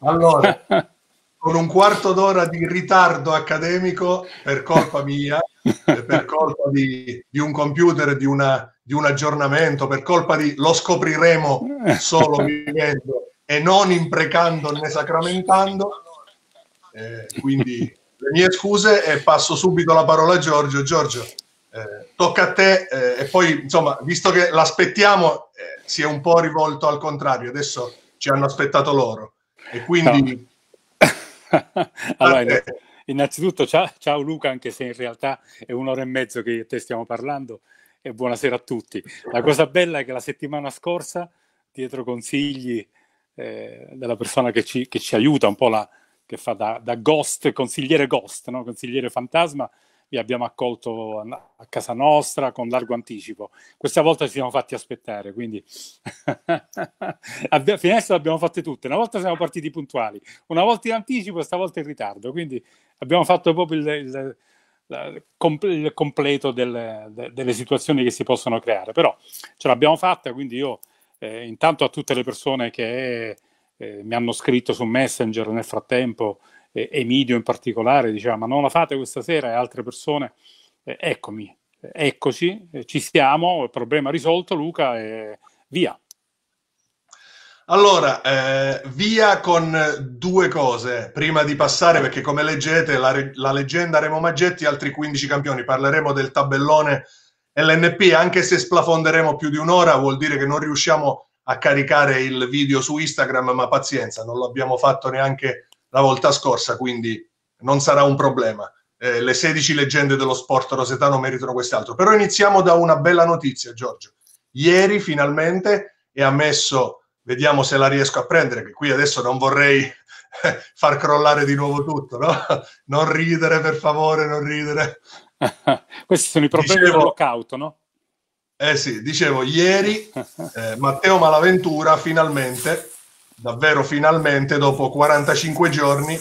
allora, con un quarto d'ora di ritardo accademico per colpa mia, per colpa di, di un computer, di, una, di, un aggiornamento, per colpa di lo scopriremo solo vivendo e non imprecando né sacramentando. Eh, quindi le mie scuse e passo subito la parola a Giorgio. Giorgio, eh, tocca a te eh, e poi insomma, visto che l'aspettiamo, eh, si è un po' rivolto al contrario. Adesso ci hanno aspettato loro. E quindi... No. allora, innanzitutto ciao, ciao, Luca, anche se in realtà è un'ora e mezzo che io e te stiamo parlando, e buonasera a tutti. La cosa bella è che la settimana scorsa, dietro consigli eh, della persona che ci, che ci, aiuta, un po' la, che fa da, da ghost, consigliere ghost, no? consigliere fantasma, vi abbiamo accolto a casa nostra con largo anticipo. Questa volta ci siamo fatti aspettare, quindi Abbia... finestre le abbiamo fatte tutte. Una volta siamo partiti puntuali, una volta in anticipo, stavolta in ritardo, quindi abbiamo fatto proprio il, il, il, il completo del, de, delle situazioni che si possono creare. Però ce l'abbiamo fatta, quindi io eh, intanto a tutte le persone che eh, mi hanno scritto su Messenger nel frattempo eh, Emidio in particolare diceva ma non la fate questa sera e altre persone, eh, eccomi, eccoci, eh, eh, ci stiamo, il problema risolto Luca e via. Allora, eh, via con due cose, prima di passare, perché come leggete la, la leggenda Remo Maggetti altri 15 campioni, parleremo del tabellone LNP, anche se splafonderemo più di un'ora, vuol dire che non riusciamo a caricare il video su Instagram, ma pazienza, non l'abbiamo fatto neanche la volta scorsa, quindi non sarà un problema. Eh, le 16 leggende dello sport rosetano meritano quest'altro. Però iniziamo da una bella notizia, Giorgio. Ieri finalmente è ammesso, vediamo se la riesco a prendere, che qui adesso non vorrei far crollare di nuovo tutto, no? Non ridere, per favore, non ridere. Questi sono i problemi dicevo, del lockout, no? Eh sì, dicevo, ieri eh, Matteo Malaventura finalmente davvero finalmente dopo 45 giorni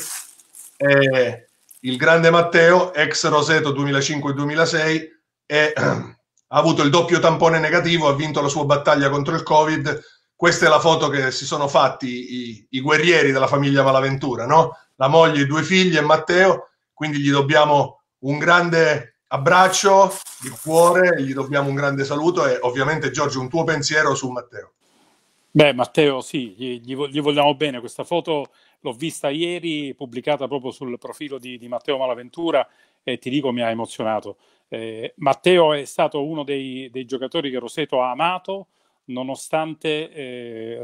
eh, il grande Matteo, ex Roseto 2005-2006, eh, ha avuto il doppio tampone negativo, ha vinto la sua battaglia contro il Covid. Questa è la foto che si sono fatti i, i guerrieri della famiglia Malaventura, no? la moglie, i due figli e Matteo, quindi gli dobbiamo un grande abbraccio di cuore, gli dobbiamo un grande saluto e ovviamente Giorgio un tuo pensiero su Matteo. Beh, Matteo, sì, gli, gli, vogliamo bene. Questa foto l'ho vista ieri, pubblicata proprio sul profilo di, di Matteo Malaventura e ti dico mi ha emozionato. Eh, Matteo è stato uno dei, dei, giocatori che Roseto ha amato, nonostante eh,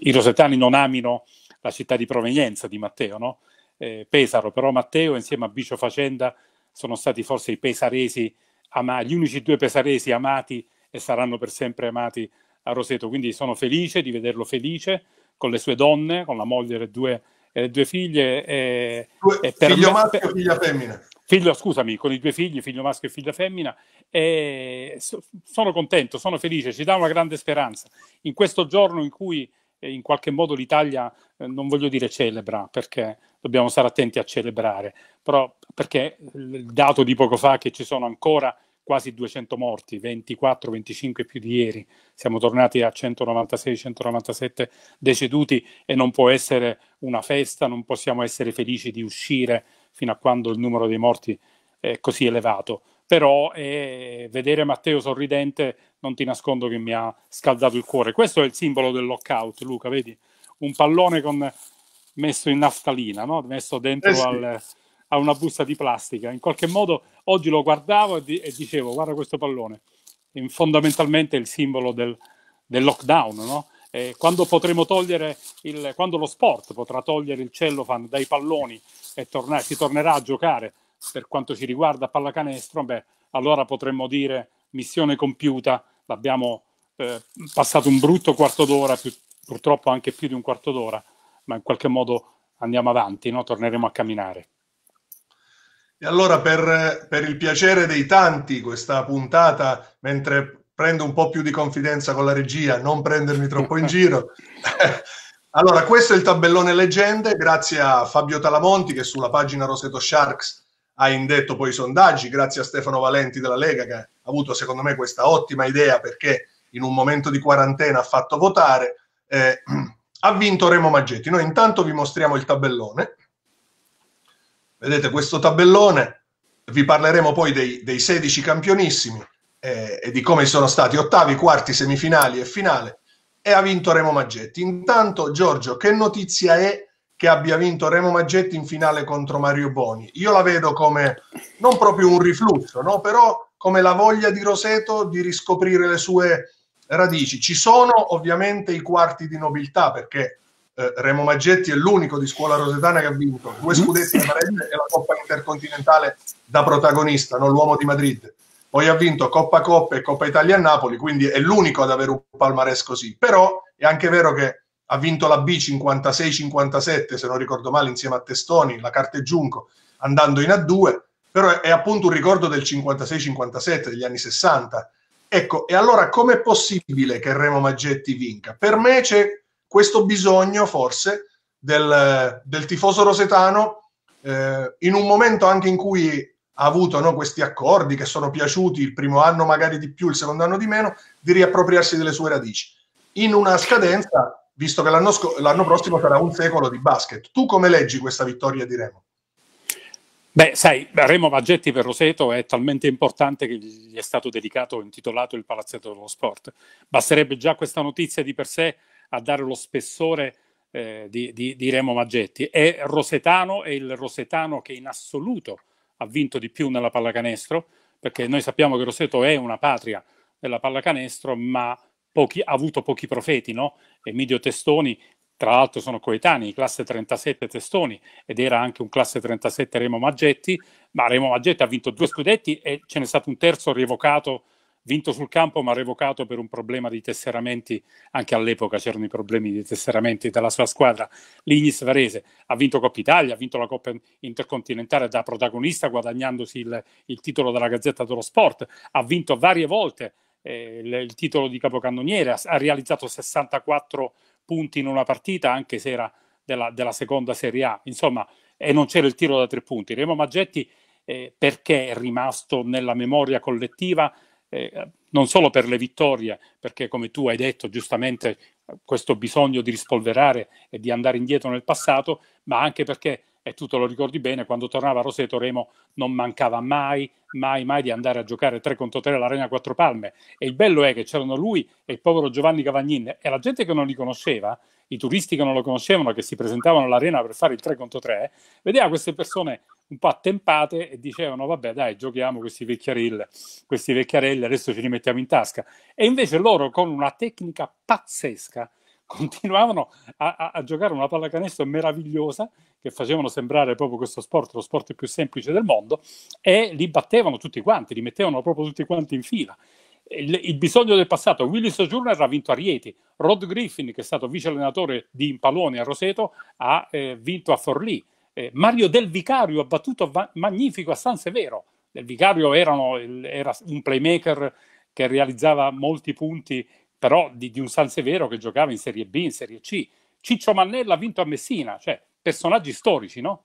i rosetani non amino la città di provenienza di Matteo, no? eh, Pesaro, però Matteo insieme a Bicio Facenda sono stati forse i pesaresi amati, gli unici due pesaresi amati e saranno per sempre amati a Roseto, quindi sono felice di vederlo felice con le sue donne, con la moglie e le due, e le due figlie. E, e per figlio maschio e figlia femmina. Figlio, scusami, con i due figli, figlio maschio e figlia femmina. E sono contento, sono felice, ci dà una grande speranza. In questo giorno in cui eh, in qualche modo l'Italia, eh, non voglio dire celebra, perché dobbiamo stare attenti a celebrare, però perché il dato di poco fa che ci sono ancora quasi 200 morti, 24-25 più di ieri, siamo tornati a 196-197 deceduti e non può essere una festa, non possiamo essere felici di uscire fino a quando il numero dei morti è così elevato. Però eh, vedere Matteo sorridente non ti nascondo che mi ha scaldato il cuore. Questo è il simbolo del lockout, Luca, vedi? Un pallone con... messo in naftalina, no? messo dentro eh sì. al a una busta di plastica. In qualche modo oggi lo guardavo e, di- e dicevo guarda questo pallone, e fondamentalmente il simbolo del, del lockdown, no? Eh, quando potremo togliere il, quando lo sport potrà togliere il cellophane dai palloni e torna, si tornerà a giocare per quanto ci riguarda a pallacanestro, beh, allora potremmo dire missione compiuta, l'abbiamo eh, passato un brutto quarto d'ora, più, purtroppo anche più di un quarto d'ora, ma in qualche modo andiamo avanti, no? torneremo a camminare. E allora per, per il piacere dei tanti questa puntata, mentre prendo un po' più di confidenza con la regia, non prendermi troppo in giro. allora, questo è il tabellone leggende, grazie a Fabio Talamonti che sulla pagina Roseto Sharks ha indetto poi i sondaggi, grazie a Stefano Valenti della Lega che ha avuto secondo me questa ottima idea perché in un momento di quarantena ha fatto votare. Eh, ha vinto Remo Maggetti. Noi intanto vi mostriamo il tabellone Vedete questo tabellone, vi parleremo poi dei, dei 16 campionissimi eh, e di come sono stati ottavi, quarti, semifinali e finale e ha vinto Remo Maggetti. Intanto Giorgio, che notizia è che abbia vinto Remo Maggetti in finale contro Mario Boni? Io la vedo come non proprio un riflusso, no? però come la voglia di Roseto di riscoprire le sue radici. Ci sono ovviamente i quarti di nobiltà perché eh, Remo Maggetti è l'unico di scuola rosetana che ha vinto due mm-hmm. scudetti di Varese e la Coppa Intercontinentale da protagonista, non l'uomo di Madrid. Poi ha vinto Coppa Coppa e Coppa Italia a Napoli, quindi è l'unico ad avere un palmarès così. Però è anche vero che ha vinto la B 56-57, se non ricordo male, insieme a Testoni, la Carte Giunco, andando in A2, però è appunto un ricordo del 56-57, degli anni 60. Ecco, e allora com'è possibile che Remo Maggetti vinca? Per me c'è questo bisogno forse del, del tifoso rosetano eh, in un momento anche in cui ha avuto no, questi accordi che sono piaciuti il primo anno magari di più, il secondo anno di meno, di riappropriarsi delle sue radici. In una scadenza, visto che l'anno, sc- l'anno prossimo sarà un secolo di basket. Tu come leggi questa vittoria di Remo? Beh, sai, Remo Maggetti per Roseto è talmente importante che gli è stato dedicato, intitolato il Palazzetto dello Sport. Basterebbe già questa notizia di per sé a dare lo spessore eh, di, di, di, Remo Maggetti. E Rosetano è il Rosetano che in assoluto ha vinto di più nella pallacanestro, perché noi sappiamo che Roseto è una patria della pallacanestro, ma pochi, ha avuto pochi profeti, no? Emilio Testoni, tra l'altro sono coetanei, classe 37 Testoni, ed era anche un classe 37 Remo Maggetti, ma Remo Maggetti ha vinto due scudetti e ce n'è stato un terzo rievocato vinto sul campo ma revocato per un problema di tesseramenti, anche all'epoca c'erano i problemi di tesseramenti della sua squadra, l'Ignis Varese, ha vinto Coppa Italia, ha vinto la Coppa Intercontinentale da protagonista guadagnandosi il, il titolo della Gazzetta dello Sport, ha vinto varie volte eh, il, il, titolo di capocannoniere, ha, ha, realizzato 64 punti in una partita anche se era della, della seconda Serie A, insomma, e non c'era il tiro da tre punti. Remo Maggetti eh, perché è rimasto nella memoria collettiva eh, non solo per le vittorie, perché come tu hai detto giustamente questo bisogno di rispolverare e di andare indietro nel passato, ma anche perché, e tu te lo ricordi bene, quando tornava Roseto Remo non mancava mai, mai, mai di andare a giocare 3 contro 3 all'Arena Quattro Palme. E il bello è che c'erano lui e il povero Giovanni Cavagnin e la gente che non li conosceva, i turisti che non lo conoscevano, che si presentavano all'Arena per fare il 3 contro 3, vedeva queste persone un po' attempate e dicevano vabbè dai giochiamo questi vecchiarelli, questi vecchiarelli adesso ce li mettiamo in tasca. E invece loro con una tecnica pazzesca continuavano a, a, a giocare una pallacanestro meravigliosa che facevano sembrare proprio questo sport lo sport più semplice del mondo e li battevano tutti quanti, li mettevano proprio tutti quanti in fila. Il, il, bisogno del passato. Willis Sojourner ha vinto a Rieti, Rod Griffin, che è stato vice allenatore di Impalone a Roseto, ha eh, vinto a Forlì eh, Mario Del Vicario ha battuto va- magnifico a San Severo. Del Vicario erano, era un playmaker che realizzava molti punti, però di, di un San Severo che giocava in Serie B, in Serie C. Ciccio Mannella ha vinto a Messina, cioè personaggi storici, no?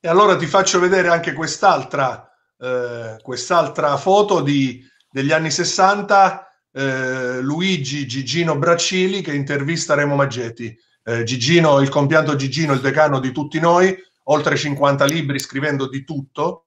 E allora ti faccio vedere anche quest'altra, eh, quest'altra foto di, degli anni 60, eh, Luigi Gigino Braccili che intervista Remo Maggetti eh, Gigino, il compianto Gigino, il decano di tutti noi, oltre 50 libri scrivendo di tutto,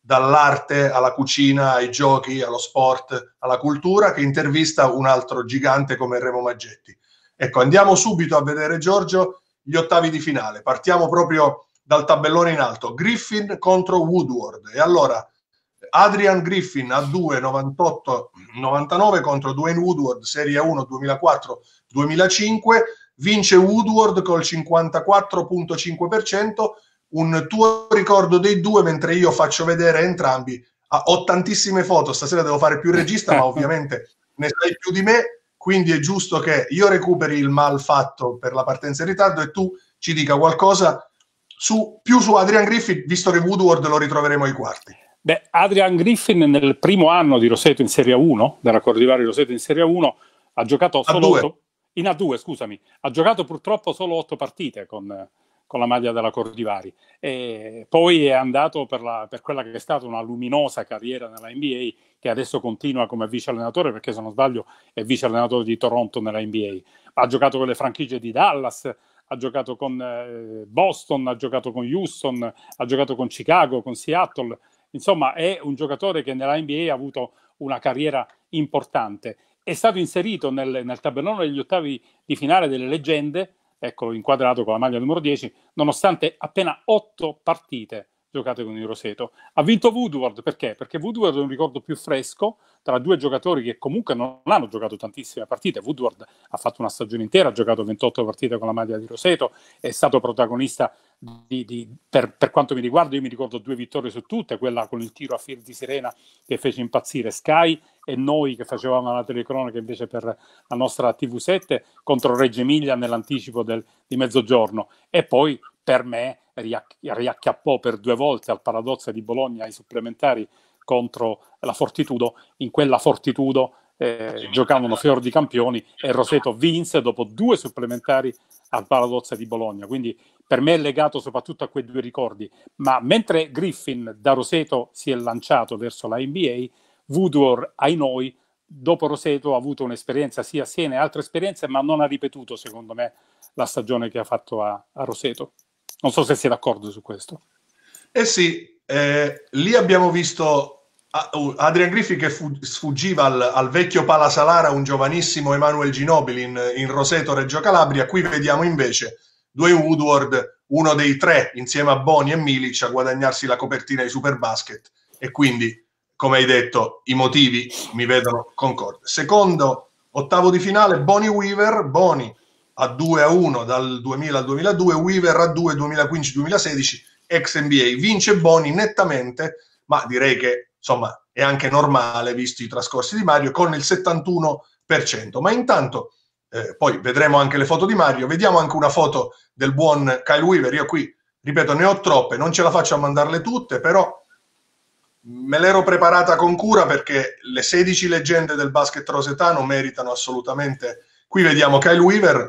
dall'arte alla cucina, ai giochi, allo sport, alla cultura, che intervista un altro gigante come Remo Maggetti. Ecco, andiamo subito a vedere Giorgio gli ottavi di finale. Partiamo proprio dal tabellone in alto. Griffin contro Woodward. E allora Adrian Griffin a 2 98 99 contro Dwayne Woodward Serie 1 2004 2005 vince Woodward col 54.5%, un tuo ricordo dei due mentre io faccio vedere entrambi. Ah, ho tantissime foto, stasera devo fare più regista, ma ovviamente ne sai più di me, quindi è giusto che io recuperi il mal fatto per la partenza in ritardo e tu ci dica qualcosa su, più su Adrian Griffin, visto che Woodward lo ritroveremo ai quarti. Beh, Adrian Griffin nel primo anno di Roseto in Serie 1, della Cordivara di Roseto in Serie 1, ha giocato solo 8, in A2, scusami, ha giocato purtroppo solo otto partite con, con la maglia della Cordivari. E poi è andato per, la, per, quella che è stata una luminosa carriera nella NBA, che adesso continua come vice allenatore, perché se non sbaglio è vice allenatore di Toronto nella NBA. Ha giocato con le franchigie di Dallas, ha giocato con eh, Boston, ha giocato con Houston, ha giocato con Chicago, con Seattle. Insomma, è un giocatore che nella NBA ha avuto una carriera importante è stato inserito nel, nel tabellone degli ottavi di finale delle leggende, eccolo inquadrato con la maglia numero 10, nonostante appena otto partite giocate con il Roseto. Ha vinto Woodward perché? Perché Woodward è un ricordo più fresco tra due giocatori che comunque non hanno giocato tantissime partite. Woodward ha fatto una stagione intera, ha giocato 28 partite con la maglia di Roseto, è stato protagonista di, di, per, per, quanto mi riguarda, io mi ricordo due vittorie su tutte, quella con il tiro a Fir di Sirena che fece impazzire Sky e noi che facevamo la telecronaca invece per la nostra TV7 contro Reggio Emilia nell'anticipo del, di mezzogiorno e poi per me riacchiappò per due volte al paradosso di Bologna ai supplementari contro la Fortitudo, in quella Fortitudo eh, giocavano fior di campioni e Roseto vinse dopo due supplementari al Paradozza di Bologna. Quindi per me è legato soprattutto a quei due ricordi. Ma mentre Griffin da Roseto si è lanciato verso la NBA, Woodward ai noi dopo Roseto ha avuto un'esperienza sia a Siena e altre esperienze, ma non ha ripetuto secondo me la stagione che ha fatto a, a Roseto. Non so se sei d'accordo su questo. Eh sì, eh, lì abbiamo visto uh, Adrian Griffith che fu- sfuggiva al, al, vecchio Palasalara un giovanissimo Emanuel Ginobili in, in Roseto Reggio Calabria. Qui vediamo invece due Woodward, uno dei tre insieme a Boni e Milic a guadagnarsi la copertina di Superbasket e quindi, come hai detto, i motivi mi vedono concordi. Secondo ottavo di finale, Boni Weaver, Boni a 2 a 1 dal 2000 al 2002, Weaver a 2 2015-2016, ex NBA. Vince Boni nettamente, ma direi che insomma è anche normale visto i trascorsi di Mario, con il 71%. Ma intanto, eh, poi vedremo anche le foto di Mario, vediamo anche una foto del buon Kyle Weaver. Io qui, ripeto, ne ho troppe, non ce la faccio a mandarle tutte, però me l'ero preparata con cura perché le 16 leggende del basket rosetano meritano assolutamente Qui vediamo Kyle Weaver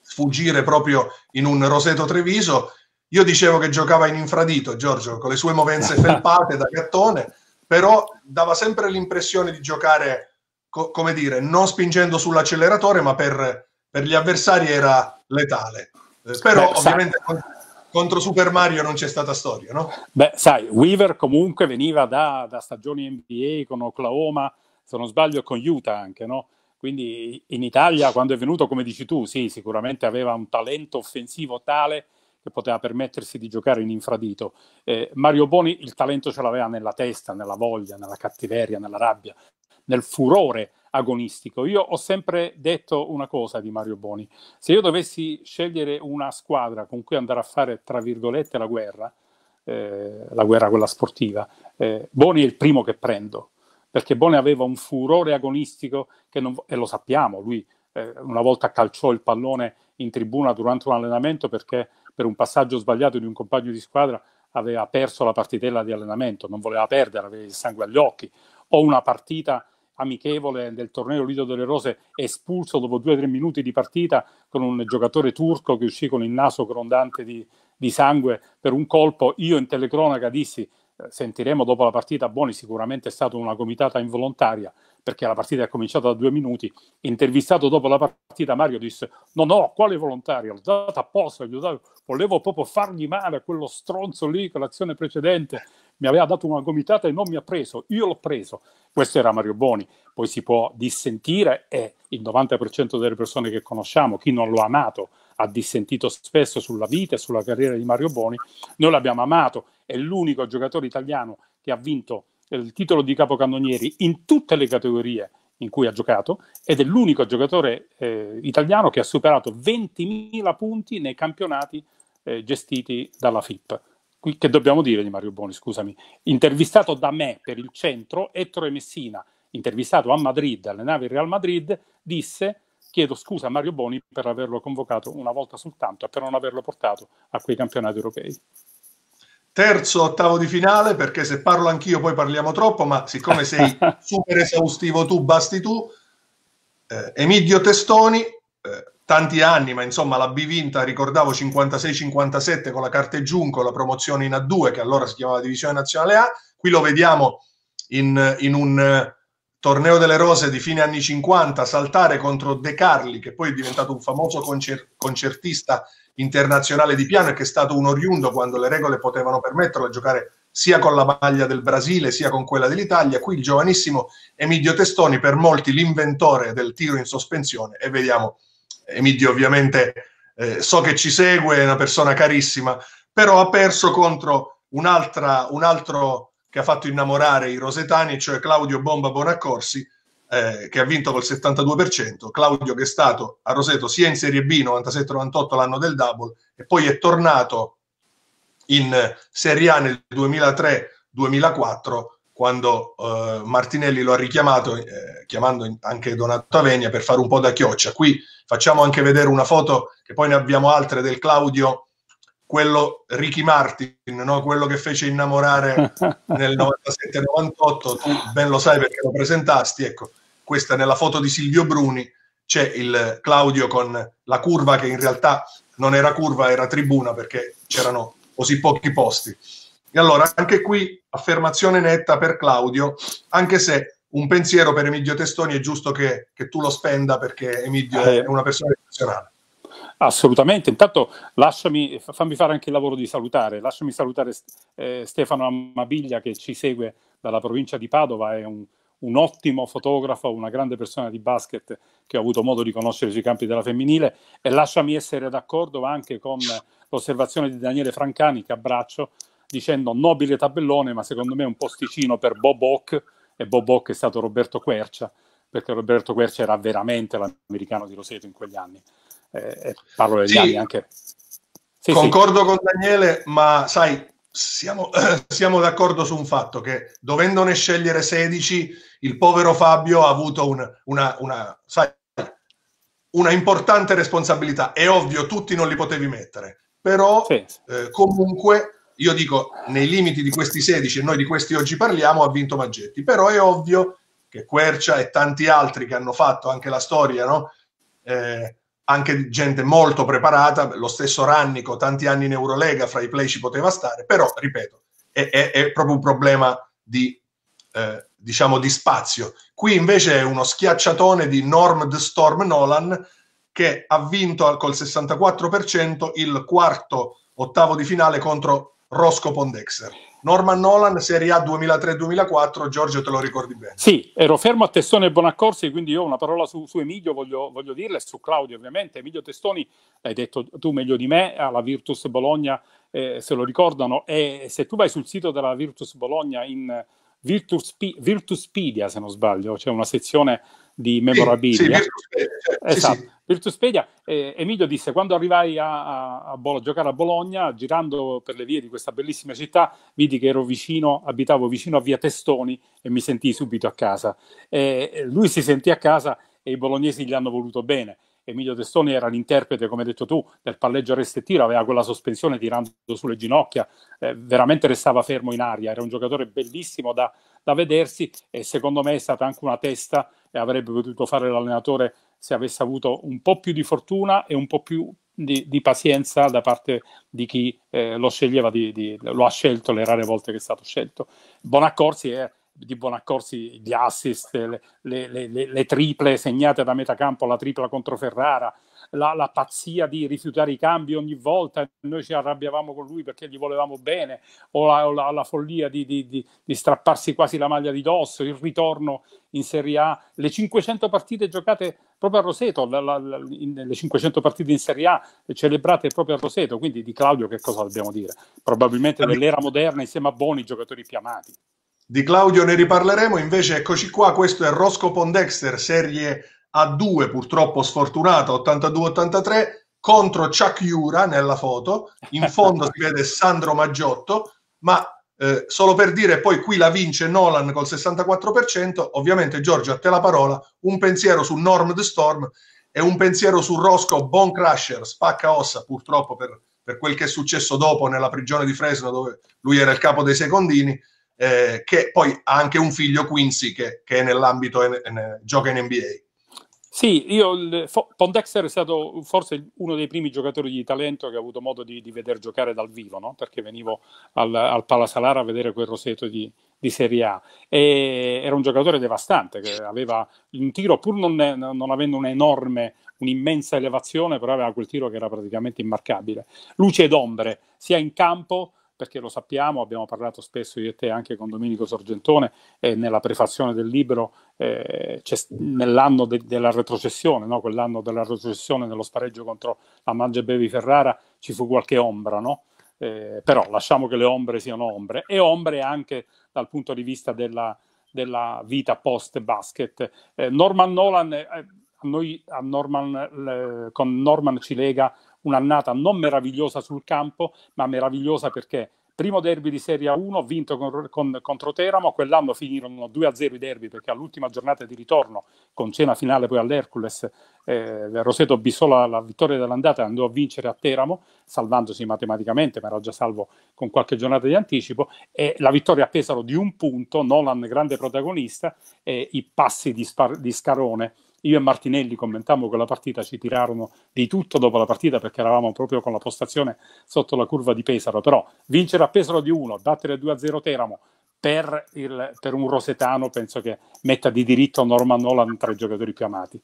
sfuggire proprio in un Roseto Treviso. Io dicevo che giocava in infradito, Giorgio, con le sue movenze felpate da gattone, però dava sempre l'impressione di giocare, co- come dire, non spingendo sull'acceleratore, ma per, per gli avversari era letale. Eh, però Beh, ovviamente sai, contro Super Mario non c'è stata storia, no? Beh, sai, Weaver comunque veniva da, da stagioni NBA con Oklahoma, se non sbaglio con Utah anche, no? Quindi in Italia, quando è venuto, come dici tu, sì, sicuramente aveva un talento offensivo tale che poteva permettersi di giocare in infradito. Eh, Mario Boni il talento ce l'aveva nella testa, nella voglia, nella cattiveria, nella rabbia, nel furore agonistico. Io ho sempre detto una cosa di Mario Boni, se io dovessi scegliere una squadra con cui andare a fare, tra virgolette, la guerra, eh, la guerra quella sportiva, eh, Boni è il primo che prendo perché Bone aveva un furore agonistico non, e lo sappiamo, lui eh, una volta calciò il pallone in tribuna durante un allenamento perché per un passaggio sbagliato di un compagno di squadra aveva perso la partitella di allenamento, non voleva perdere, aveva il sangue agli occhi, o una partita amichevole del torneo Lido delle Rose espulso dopo due o tre minuti di partita con un giocatore turco che uscì con il naso grondante di, di sangue per un colpo. Io in telecronaca dissi sentiremo dopo la partita, Boni sicuramente è stata una gomitata involontaria perché la partita è cominciata da due minuti, intervistato dopo la partita Mario disse no no, quale volontario, l'ho data apposta, volevo proprio fargli male a quello stronzo lì con l'azione precedente, mi aveva dato una gomitata e non mi ha preso, io l'ho preso, questo era Mario Boni, poi si può dissentire e il 90% delle persone che conosciamo, chi non lo ha amato, ha dissentito spesso sulla vita e sulla carriera di Mario Boni, noi l'abbiamo amato, è l'unico giocatore italiano che ha vinto eh, il titolo di capocannonieri in tutte le categorie in cui ha giocato ed è l'unico giocatore eh, italiano che ha superato 20.000 punti nei campionati eh, gestiti dalla FIP. Qui, che dobbiamo dire di Mario Boni, scusami, intervistato da me per il centro, Ettore Messina, intervistato a Madrid, alle navi Real Madrid, disse chiedo scusa a Mario Boni per averlo convocato una volta soltanto e per non averlo portato a quei campionati europei. Terzo ottavo di finale, perché se parlo anch'io poi parliamo troppo, ma siccome sei super esaustivo tu, basti tu. Eh, Emidio Testoni, eh, tanti anni, ma insomma la B vinta, ricordavo 56-57 con la carte Cartegiunco, la promozione in A2, che allora si chiamava Divisione Nazionale A. Qui lo vediamo in, in un Torneo delle Rose di fine anni 50, saltare contro De Carli, che poi è diventato un famoso concer- concertista internazionale di piano e che è stato un oriundo quando le regole potevano permetterlo di giocare sia con la maglia del Brasile sia con quella dell'Italia. Qui il giovanissimo Emidio Testoni, per molti l'inventore del tiro in sospensione. E vediamo, Emidio ovviamente eh, so che ci segue, è una persona carissima, però ha perso contro un altro che ha fatto innamorare i rosetani, cioè Claudio Bomba Bonaccorsi, eh, che ha vinto col 72%, Claudio che è stato a Roseto sia in Serie B 97-98 l'anno del double e poi è tornato in Serie A nel 2003-2004 quando eh, Martinelli lo ha richiamato, eh, chiamando anche Donato Avenia per fare un po' da chioccia. Qui facciamo anche vedere una foto, che poi ne abbiamo altre, del Claudio quello Ricky Martin, no? quello che fece innamorare nel 97-98, tu ben lo sai perché lo presentasti, ecco, questa nella foto di Silvio Bruni c'è il Claudio con la curva che in realtà non era curva, era tribuna perché c'erano così pochi posti. E allora anche qui affermazione netta per Claudio, anche se un pensiero per Emidio Testoni è giusto che, che tu lo spenda perché Emidio eh. è una persona eccezionale. Assolutamente, intanto lasciami, fammi fare anche il lavoro di salutare, lasciami salutare eh, Stefano Amabiglia che ci segue dalla provincia di Padova, è un, un, ottimo fotografo, una grande persona di basket che ho avuto modo di conoscere sui campi della femminile e lasciami essere d'accordo anche con l'osservazione di Daniele Francani che abbraccio dicendo nobile tabellone ma secondo me un posticino per Bob Ock e Bob Ock è stato Roberto Quercia perché Roberto Quercia era veramente l'americano di Roseto in quegli anni. Eh, eh, parlo degli sì, anni anche. Sì, concordo sì. con Daniele, ma sai, siamo, siamo, d'accordo su un fatto che dovendone scegliere 16, il povero Fabio ha avuto un, una, una, sai, una, importante responsabilità. È ovvio, tutti non li potevi mettere, però sì. eh, comunque io dico, nei limiti di questi 16 e noi di questi oggi parliamo, ha vinto Maggetti, però è ovvio che Quercia e tanti altri che hanno fatto anche la storia, no? eh, anche gente molto preparata, lo stesso Rannico, tanti anni in Eurolega, fra i play ci poteva stare, però, ripeto, è, è, è proprio un problema di, eh, diciamo, di spazio. Qui invece è uno schiacciatone di Norm The Storm Nolan che ha vinto col 64% il quarto ottavo di finale contro Rosco Pondexer. Norman Nolan, Serie A 2003-2004, Giorgio te lo ricordi bene. Sì, ero fermo a Testone e Bonaccorsi, quindi io una parola su, su Emilio voglio, voglio dirla su Claudio ovviamente. Emilio Testoni, l'hai detto tu meglio di me, alla Virtus Bologna eh, se lo ricordano e se tu vai sul sito della Virtus Bologna in Virtus, Virtuspedia, se non sbaglio, c'è cioè una sezione di memorabilia. Cioè, sì, sì, esatto. Sì, Virtuspedia, eh, Emilio disse quando arrivai a, a, Bolo, a, giocare a Bologna, girando per le vie di questa bellissima città, vidi che ero vicino, abitavo vicino a Via Testoni e mi sentii subito a casa. Eh, lui si sentì a casa e i bolognesi gli hanno voluto bene. Emilio Testoni era l'interprete, come hai detto tu, del palleggio rest tiro, aveva quella sospensione tirando sulle ginocchia, eh, veramente restava fermo in aria, era un giocatore bellissimo da, da vedersi e secondo me è stata anche una testa e avrebbe potuto fare l'allenatore se avesse avuto un po' più di fortuna e un po' più di, di pazienza da parte di chi eh, lo sceglieva, di, di, lo ha scelto le rare volte che è stato scelto. Bonaccorsi è di Bonaccorsi gli assist, le, le, le, le triple segnate da metà campo, la tripla contro Ferrara, la, la, pazzia di rifiutare i cambi ogni volta, noi ci arrabbiavamo con lui perché gli volevamo bene, o la, o la, la follia di, di, di, di, strapparsi quasi la maglia di dosso, il ritorno in Serie A, le 500 partite giocate proprio a Roseto, in, le 500 partite in Serie A celebrate proprio a Roseto, quindi di Claudio che cosa dobbiamo dire? Probabilmente nell'era moderna insieme a Boni giocatori più amati. Di Claudio ne riparleremo, invece eccoci qua, questo è Rosco Pondexter, serie a 2 purtroppo sfortunata 82-83 contro Chuck Jura nella foto, in fondo si vede Sandro Maggiotto, ma eh, solo per dire poi qui la vince Nolan col 64%, ovviamente Giorgio a te la parola, un pensiero su Norm the Storm e un pensiero su Roscoe Bone Crusher, spacca ossa purtroppo per, per, quel che è successo dopo nella prigione di Fresno dove lui era il capo dei secondini, eh, che poi ha anche un figlio Quincy che, che è nell'ambito, in, in, gioca in NBA. Sì, io, il, Pondexter è stato forse uno dei primi giocatori di talento che ho avuto modo di, di veder giocare dal vivo, no? perché venivo al, al Palasalara a vedere quel roseto di, di Serie A. E era un giocatore devastante, che aveva un tiro, pur non, non avendo un'enorme, un'immensa elevazione, però aveva quel tiro che era praticamente immarcabile. Luce ed ombre, sia in campo perché lo sappiamo, abbiamo parlato spesso io e te anche con Domenico Sorgentone eh, nella prefazione del libro eh, nell'anno de- della retrocessione, no? quell'anno della retrocessione nello spareggio contro la Maggia Bevi Ferrara ci fu qualche ombra, no? Eh, però lasciamo che le ombre siano ombre e ombre anche dal punto di vista della, della vita post basket. Eh, Norman Nolan, eh, a noi a Norman, con Norman ci lega un'annata non meravigliosa sul campo, ma meravigliosa perché primo derby di Serie 1 vinto con, con, contro Teramo, quell'anno finirono 2-0 i derby perché all'ultima giornata di ritorno, con cena finale poi all'Hercules, eh, Roseto Bissola la vittoria dell'andata andò a vincere a Teramo, salvandosi matematicamente, ma era già salvo con qualche giornata di anticipo, e la vittoria a Pesaro di un punto, Nolan grande protagonista, e i passi di, Spar- di Scarone io e Martinelli commentammo quella partita, ci tirarono di tutto dopo la partita perché eravamo proprio con la postazione sotto la curva di Pesaro, però vincere a Pesaro di 1, battere 2-0 Teramo per, il, per un Rosetano penso che metta di diritto Norman Nolan tra i giocatori più amati.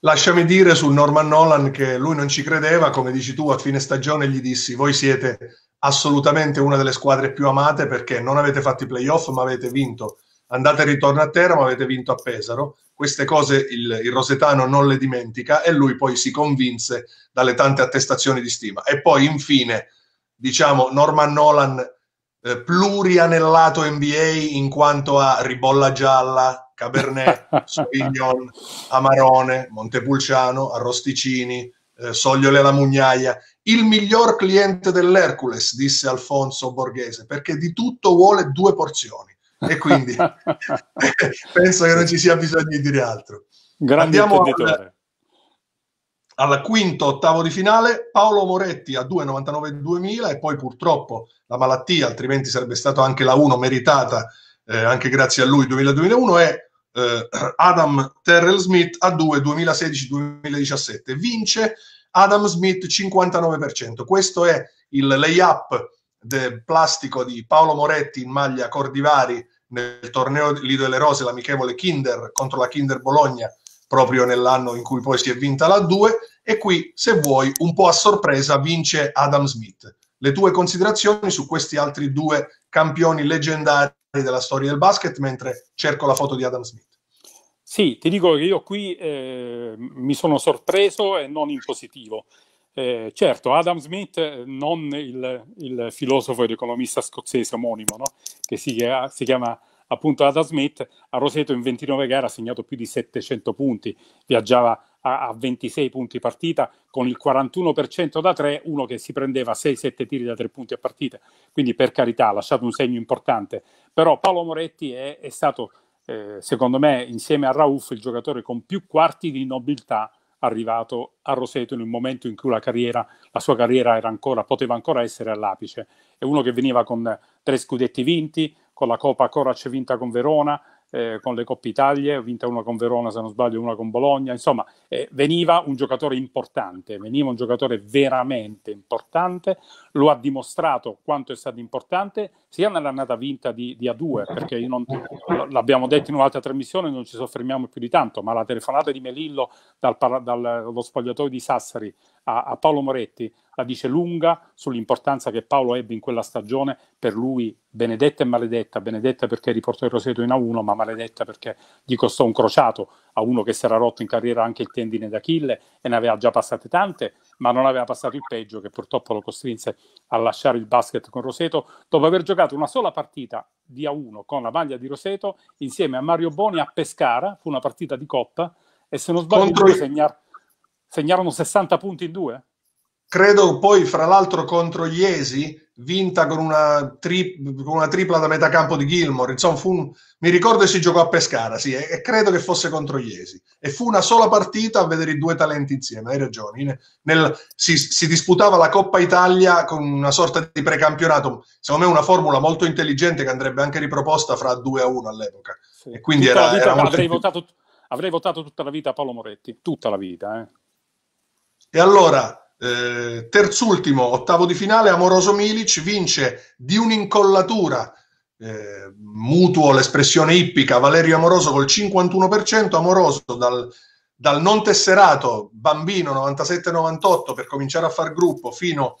Lasciami dire su Norman Nolan che lui non ci credeva, come dici tu, a fine stagione gli dissi voi siete assolutamente una delle squadre più amate perché non avete fatto i playoff ma avete vinto andate e ritorno a Teramo, avete vinto a Pesaro queste cose il, il, Rosetano non le dimentica e lui poi si convinse dalle tante attestazioni di stima. E poi infine, diciamo, Norman Nolan eh, plurianellato NBA in quanto a Ribolla Gialla, Cabernet, Sauvignon, Amarone, Montepulciano, Arrosticini, eh, Sogliole alla Mugnaia. Il miglior cliente dell'Hercules, disse Alfonso Borghese, perché di tutto vuole due porzioni e quindi penso che non ci sia bisogno di dire altro. Grande Andiamo al, quinto ottavo di finale, Paolo Moretti a 2,99-2000 e poi purtroppo la malattia, altrimenti sarebbe stato anche la 1 meritata, eh, anche grazie a lui 2000-2001, è eh, Adam Terrell Smith a 2 2016-2017. Vince Adam Smith 59%. Questo è il layup del plastico di Paolo Moretti in maglia Cordivari nel torneo Lido delle Rose, l'amichevole Kinder contro la Kinder Bologna, proprio nell'anno in cui poi si è vinta la 2. E qui, se vuoi, un po' a sorpresa, vince Adam Smith. Le tue considerazioni su questi altri due campioni leggendari della storia del basket, mentre cerco la foto di Adam Smith. Sì, ti dico che io qui eh, mi sono sorpreso e non in positivo. Eh, certo, Adam Smith, eh, non il, il, filosofo ed economista scozzese omonimo, no? che si, si, chiama appunto Adam Smith, a Roseto in 29 gare ha segnato più di 700 punti, viaggiava a, a 26 punti partita, con il 41% da 3, uno che si prendeva 6-7 tiri da 3 punti a partita, quindi per carità ha lasciato un segno importante, però Paolo Moretti è, è stato, eh, secondo me, insieme a Rauf, il giocatore con più quarti di nobiltà arrivato a Roseto in un momento in cui la, carriera, la sua carriera ancora, poteva ancora essere all'apice. È uno che veniva con tre scudetti vinti, con la Coppa Corac vinta con Verona, eh, con le Coppe Italie, ho vinta una con Verona se non sbaglio, una con Bologna, insomma eh, veniva un giocatore importante, veniva un giocatore veramente importante, lo ha dimostrato quanto è stato importante sia nell'annata vinta di, di A2, perché non, l'abbiamo detto in un'altra trasmissione, non ci soffermiamo più di tanto, ma la telefonata di Melillo dal, dal, dallo spogliatoio di Sassari a, a Paolo Moretti la dice lunga sull'importanza che Paolo ebbe in quella stagione per lui benedetta e maledetta, benedetta perché riportò il Roseto in A1, ma maledetta perché gli costò un crociato a uno che si era rotto in carriera anche il tendine d'Achille e ne aveva già passate tante, ma non aveva passato il peggio che purtroppo lo costrinse a lasciare il basket con Roseto dopo aver giocato una sola partita di A1 con la maglia di Roseto insieme a Mario Boni a Pescara, fu una partita di coppa e se non sbaglio contro, segnar segnarono 60 punti in due. Credo poi, fra l'altro, contro Iesi, vinta con una, tri- con una tripla da metà campo di Gilmore. Insomma, un... mi ricordo che si giocò a Pescara, sì, e, credo che fosse contro Iesi. E fu una sola partita a vedere i due talenti insieme, hai ragione. nel... si-, si, disputava la Coppa Italia con una sorta di precampionato. Secondo me una formula molto intelligente che andrebbe anche riproposta fra 2 a 1 all'epoca. Sì. E quindi Tutta era, era avrei, votato, avrei votato tutta la vita Paolo Moretti, tutta la vita, eh. E allora, eh, terzultimo, ottavo di finale, Amoroso Milic vince di un'incollatura, eh, mutuo l'espressione ippica, Valerio Amoroso col 51%, Amoroso dal, dal non tesserato, bambino 97-98 per cominciare a far gruppo fino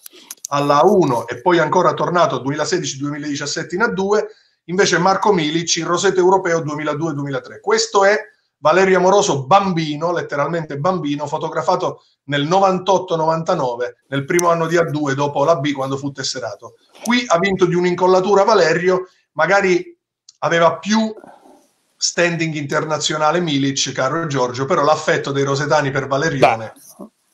alla 1 e poi ancora tornato 2016-2017 in A2, invece Marco Milic in Roseto Europeo 2002-2003. Questo è Valerio Amoroso bambino, letteralmente bambino, fotografato nel 98-99, nel primo anno di A2 dopo la B quando fu tesserato. Qui ha vinto di un'incollatura Valerio, magari aveva più standing internazionale Milic, caro Giorgio, però l'affetto dei rosetani per Valerione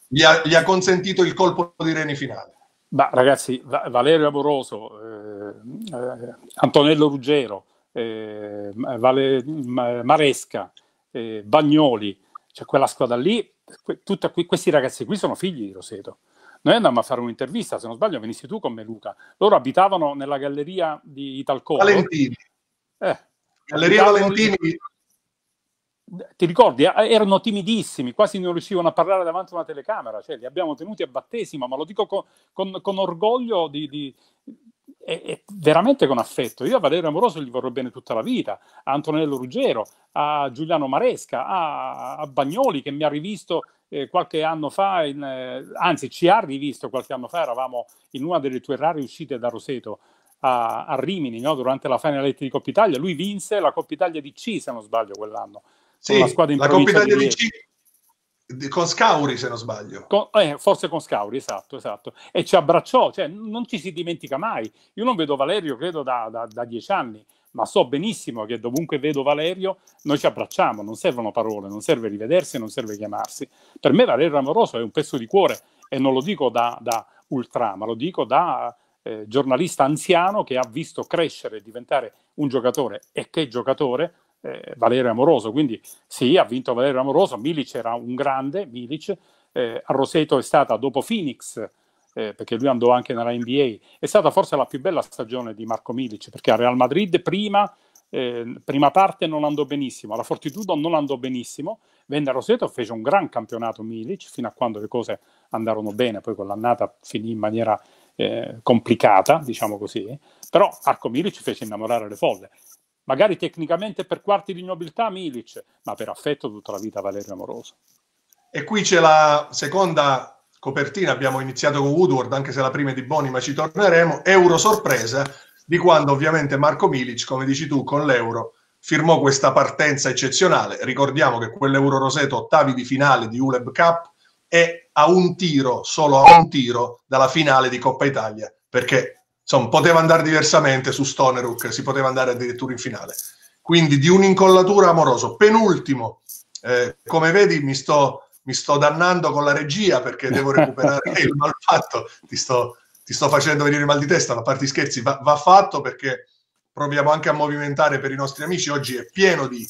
gli ha, gli ha, consentito il colpo di reni finale. Ma ragazzi, Valerio Amoroso, eh, eh, Antonello Ruggero, eh, vale, Maresca, eh, Bagnoli, cioè quella squadra lì, que- tutta qui, questi ragazzi qui sono figli di Roseto. Noi andammo a fare un'intervista, se non sbaglio, venissi tu con me, Luca. Loro abitavano nella galleria di Italco. Valentini. Eh, galleria Valentini. Lì. Ti ricordi? Eh, erano timidissimi, quasi non riuscivano a parlare davanti a una telecamera. Cioè, li abbiamo tenuti a battesimo, ma lo dico con, con, con orgoglio di, di è, è veramente con affetto. Io a Valerio Amoroso gli vorrò bene tutta la vita, a Antonello Ruggero, a Giuliano Maresca, a, a Bagnoli che mi ha rivisto eh, qualche anno fa, in, eh, anzi ci ha rivisto qualche anno fa, eravamo in una delle tue rare uscite da Roseto a, a Rimini no? durante la finaletta di Coppa Italia. Lui vinse la Coppa Italia di C, se non sbaglio, quell'anno. Sì, la squadra in la Coppa Italia di, di C con Scauri se non sbaglio con, eh, forse con Scauri esatto esatto e ci abbracciò cioè non ci si dimentica mai io non vedo Valerio credo da, da, da dieci anni ma so benissimo che dovunque vedo Valerio noi ci abbracciamo, non servono parole, non serve rivedersi, non serve chiamarsi. Per me Valerio Amoroso è un pezzo di cuore e non lo dico da, da ultra, ma lo dico da eh, giornalista anziano che ha visto crescere e diventare un giocatore e che giocatore eh, Valerio Amoroso. Quindi sì, ha vinto Valerio Amoroso, Milic era un grande, Milic, eh, Roseto è stata dopo Phoenix, eh, perché lui andò anche nella NBA, è stata forse la più bella stagione di Marco Milic, perché a Real Madrid prima, eh, prima parte non andò benissimo, alla Fortitudo non andò benissimo, venne a Roseto, fece un gran campionato Milic, fino a quando le cose andarono bene, poi con l'annata finì in maniera... Eh, complicata, diciamo così, però Arco Milic fece innamorare le folle magari tecnicamente per quarti di nobiltà Milic, ma per affetto tutta la vita Valerio Amoroso. E qui c'è la seconda copertina, abbiamo iniziato con Woodward, anche se la prima è di Boni, ma ci torneremo, euro sorpresa di quando ovviamente Marco Milic, come dici tu, con l'euro firmò questa partenza eccezionale. Ricordiamo che quell'Euro Roseto ottavi di finale di ULEB Cup è a un tiro, solo a un tiro dalla finale di Coppa Italia, perché insomma, poteva andare diversamente su Stoneruk, si poteva andare addirittura in finale. Quindi di un'incollatura amoroso. Penultimo, eh, come vedi mi sto, mi sto, dannando con la regia perché devo recuperare il malfatto, ti sto, ti sto facendo venire il mal di testa, ma parti scherzi, va, va, fatto perché proviamo anche a movimentare per i nostri amici. Oggi è pieno di,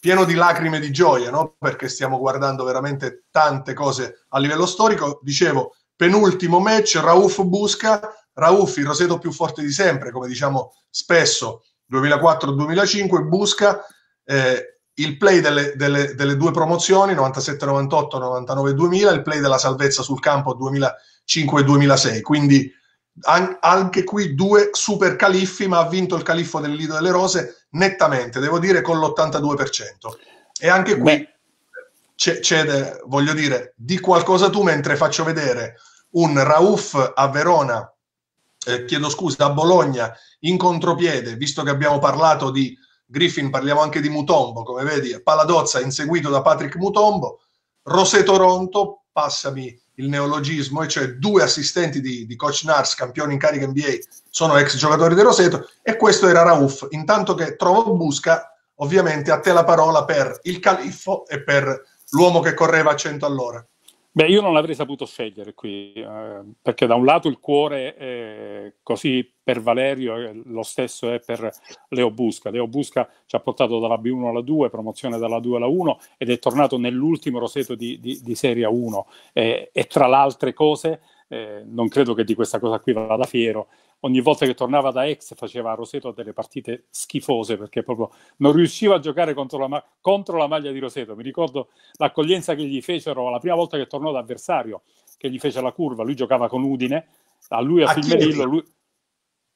pieno di lacrime di gioia, no? perché stiamo guardando veramente tante cose a livello storico. Dicevo, penultimo match, Rauf Busca Rauffi, il roseto più forte di sempre, come diciamo spesso, 2004-2005, Busca, eh, il play delle, delle, delle, due promozioni, 97-98, 99-2000, il play della salvezza sul campo 2005-2006, quindi an- anche qui due super califfi, ma ha vinto il califfo del Lido delle Rose nettamente, devo dire con l'82%. E anche qui... Beh. C'è, c'è, voglio dire, di qualcosa tu mentre faccio vedere un Rauf a Verona eh, chiedo scusa, a Bologna in contropiede, visto che abbiamo parlato di Griffin, parliamo anche di Mutombo, come vedi, Paladozza inseguito da Patrick Mutombo, Rosé Toronto, passami il neologismo, e cioè due assistenti di, di coach Nars, campione in carica NBA, sono ex giocatori di Roseto, e questo era Rauf. Intanto che trovo Busca, ovviamente a te la parola per il Califfo e per l'uomo che correva a 100 all'ora. Beh, io non l'avrei saputo scegliere qui, eh, perché da un lato il cuore è così per Valerio, eh, lo stesso è per Leo Busca. Leo Busca ci ha portato dalla B1 alla 2, promozione dalla 2 alla 1 ed è tornato nell'ultimo roseto di, di, di Serie 1 eh, e tra le altre cose eh, non credo che di questa cosa qui vada fiero, ogni volta che tornava da ex faceva a Roseto delle partite schifose perché proprio non riusciva a giocare contro la, contro la maglia di Roseto. Mi ricordo l'accoglienza che gli fecero la prima volta che tornò da avversario, che gli fece la curva, lui giocava con Udine, a lui a, a Filmerillo... Lui...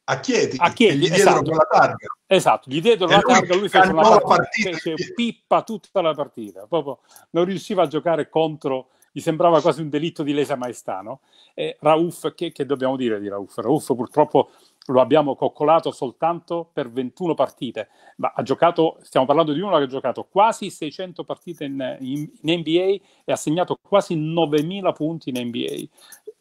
A Chieti, a Chieti gli diedero esatto. la targa. Esatto, gli diedero la lui targa, lui fece una partita, partita. Fece pippa tutta la partita, proprio non riusciva a giocare contro mi sembrava quasi un delitto di lesa maestà. No? E Rauf, che, che, dobbiamo dire di Rauf? Rauf purtroppo lo abbiamo coccolato soltanto per 21 partite, ma ha giocato, stiamo parlando di uno che ha giocato quasi 600 partite in, in, in NBA e ha segnato quasi 9.000 punti in NBA. E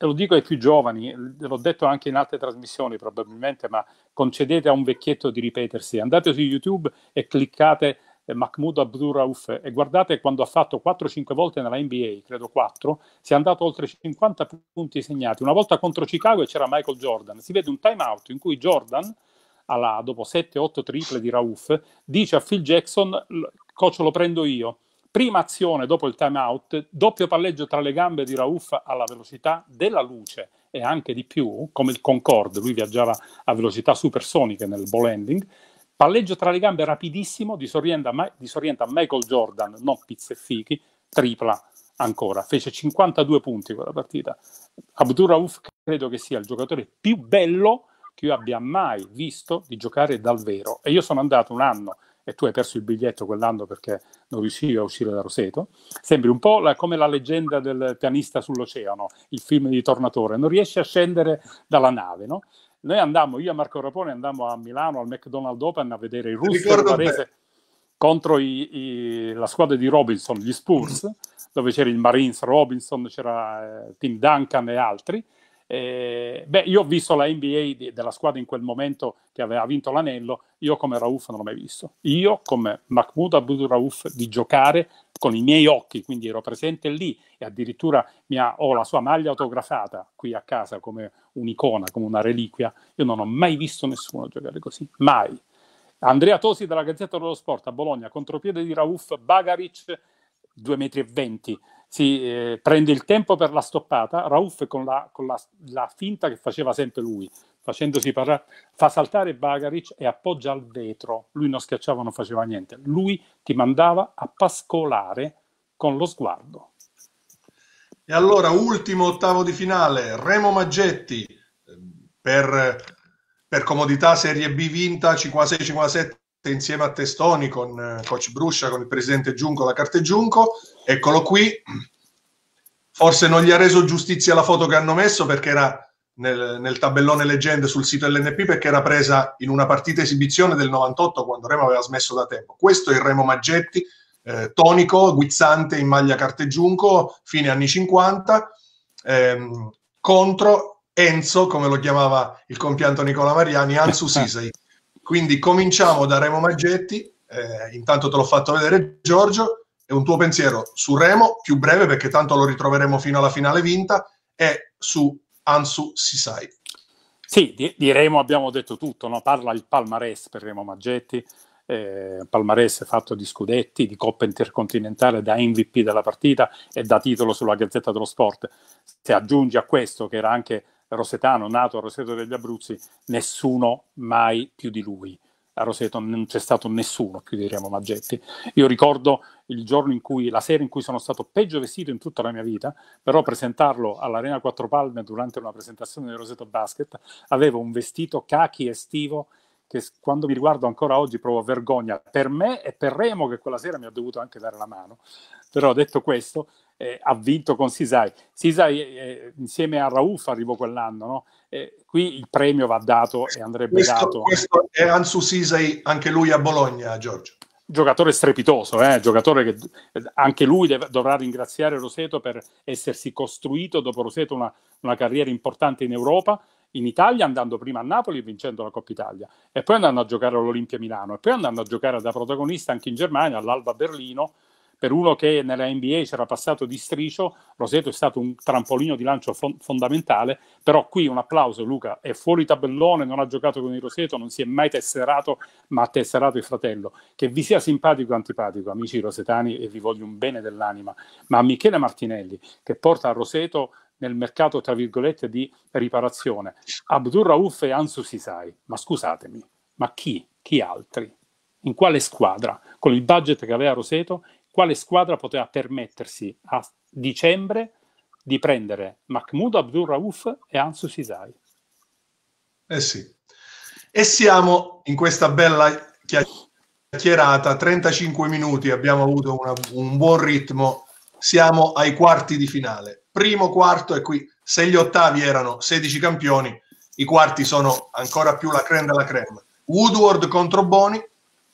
lo dico ai più giovani, l'ho detto anche in altre trasmissioni probabilmente, ma concedete a un vecchietto di ripetersi. Andate su YouTube e cliccate eh, Mahmoud Abdurrauf e guardate quando ha fatto 4-5 volte nella NBA, credo 4, si è andato oltre 50 punti segnati. Una volta contro Chicago e c'era Michael Jordan, si vede un timeout in cui Jordan, alla, dopo 7-8 triple di Rauf, dice a Phil Jackson, coach lo prendo io. Prima azione dopo il timeout, doppio palleggio tra le gambe di Rauf alla velocità della luce e anche di più, come il Concorde, lui viaggiava a velocità supersoniche nel ball ending Palleggio tra le gambe rapidissimo, disorienta, disorienta Michael Jordan, non Pizzefichi, tripla ancora. Fece 52 punti quella partita. Abdurrauf credo che sia il giocatore più bello che io abbia mai visto di giocare dal vero. E io sono andato un anno e tu hai perso il biglietto quell'anno perché non riuscivi a uscire da Roseto. Sembri un po' la, come la leggenda del pianista sull'oceano, il film di Tornatore, non riesci a scendere dalla nave, no? Noi andammo, io e Marco Rapone andammo a Milano al McDonald's Open a vedere il Russo Varese contro i, i, la squadra di Robinson, gli Spurs, mm. dove c'era il Marines Robinson, c'era eh, Tim Duncan e altri eh, beh, io ho visto la NBA di, della squadra in quel momento che aveva vinto l'anello, io come Rauf non l'ho mai visto. Io come Mahmoud Abdul Rauf di giocare con i miei occhi, quindi ero presente lì e addirittura ha, ho la sua maglia autografata qui a casa come un'icona, come una reliquia. Io non ho mai visto nessuno giocare così, mai. Andrea Tosi della Gazzetta dello Sport a Bologna, contropiede di Rauf, Bagaric 2,20 metri si eh, prende il tempo per la stoppata, Rauf con, la, con la, la finta che faceva sempre lui, facendosi parlare, fa saltare Bagaric e appoggia al vetro, lui non schiacciava, non faceva niente, lui ti mandava a pascolare con lo sguardo. E allora, ultimo ottavo di finale, Remo Maggetti ehm, per, per comodità Serie B vinta 56-57 insieme a Testoni con eh, coach Bruscia, con il presidente Giunco, la carte Giunco, eccolo qui. Forse non gli ha reso giustizia la foto che hanno messo perché era nel, nel tabellone leggende sul sito LNP perché era presa in una partita esibizione del 98 quando Remo aveva smesso da tempo. Questo è il Remo Maggetti, eh, tonico, guizzante in maglia carte Giunco, fine anni 50, ehm, contro Enzo, come lo chiamava il compianto Nicola Mariani, Anzu Sisei. Quindi cominciamo da Remo Maggetti, eh, intanto te l'ho fatto vedere Giorgio, e un tuo pensiero su Remo, più breve perché tanto lo ritroveremo fino alla finale vinta, e su Ansu Sisai. Sì, di, di Remo abbiamo detto tutto, no? parla il palmarès per Remo Maggetti, eh, palmarès fatto di scudetti, di Coppa Intercontinentale, da MVP della partita e da titolo sulla Gazzetta dello Sport. Se aggiungi a questo che era anche Rosetano, nato a Roseto degli Abruzzi, nessuno mai più di lui. A Roseto non c'è stato nessuno più di Remo Maggetti. Io ricordo il giorno in cui, la sera in cui sono stato peggio vestito in tutta la mia vita, però presentarlo all'Arena Quattro Palme durante una presentazione di Roseto Basket, avevo un vestito cachi estivo che quando mi riguardo ancora oggi provo vergogna per me e per Remo che quella sera mi ha dovuto anche dare la mano. Però detto questo, eh, ha vinto con Sisai. Sisai eh, eh insieme a Rauf arrivò quell'anno, no? eh, qui il premio va dato e andrebbe questo, dato. Questo è Ansu Sisai, anche lui a Bologna, Giorgio. Giocatore strepitoso, eh, giocatore che eh, anche lui deve, dovrà ringraziare Roseto per essersi costruito dopo Roseto una, una carriera importante in Europa in Italia andando prima a Napoli e vincendo la Coppa Italia e poi andando a giocare all'Olimpia Milano e poi andando a giocare da protagonista anche in Germania all'Alba Berlino per uno che nella NBA c'era passato di striscio, Roseto è stato un trampolino di lancio fon- fondamentale, però qui un applauso Luca, è fuori tabellone, non ha giocato con il Roseto, non si è mai tesserato, ma ha tesserato il fratello. Che vi sia simpatico o antipatico, amici rosetani, e vi voglio un bene dell'anima, ma Michele Martinelli, che porta a Roseto nel mercato, tra virgolette, di riparazione. Abdur Rauf e Ansu Sisai, ma scusatemi, ma chi? Chi altri? In quale squadra? Con il budget che aveva Roseto, quale squadra poteva permettersi a dicembre di prendere Mahmoud Abdur Rauf e Ansu Sisai? Eh sì. E siamo in questa bella chiacchierata, 35 minuti, abbiamo avuto una, un buon ritmo, siamo ai quarti di finale primo quarto è qui. Se gli ottavi erano 16 campioni, i quarti sono ancora più la creme della creme. Woodward contro Boni,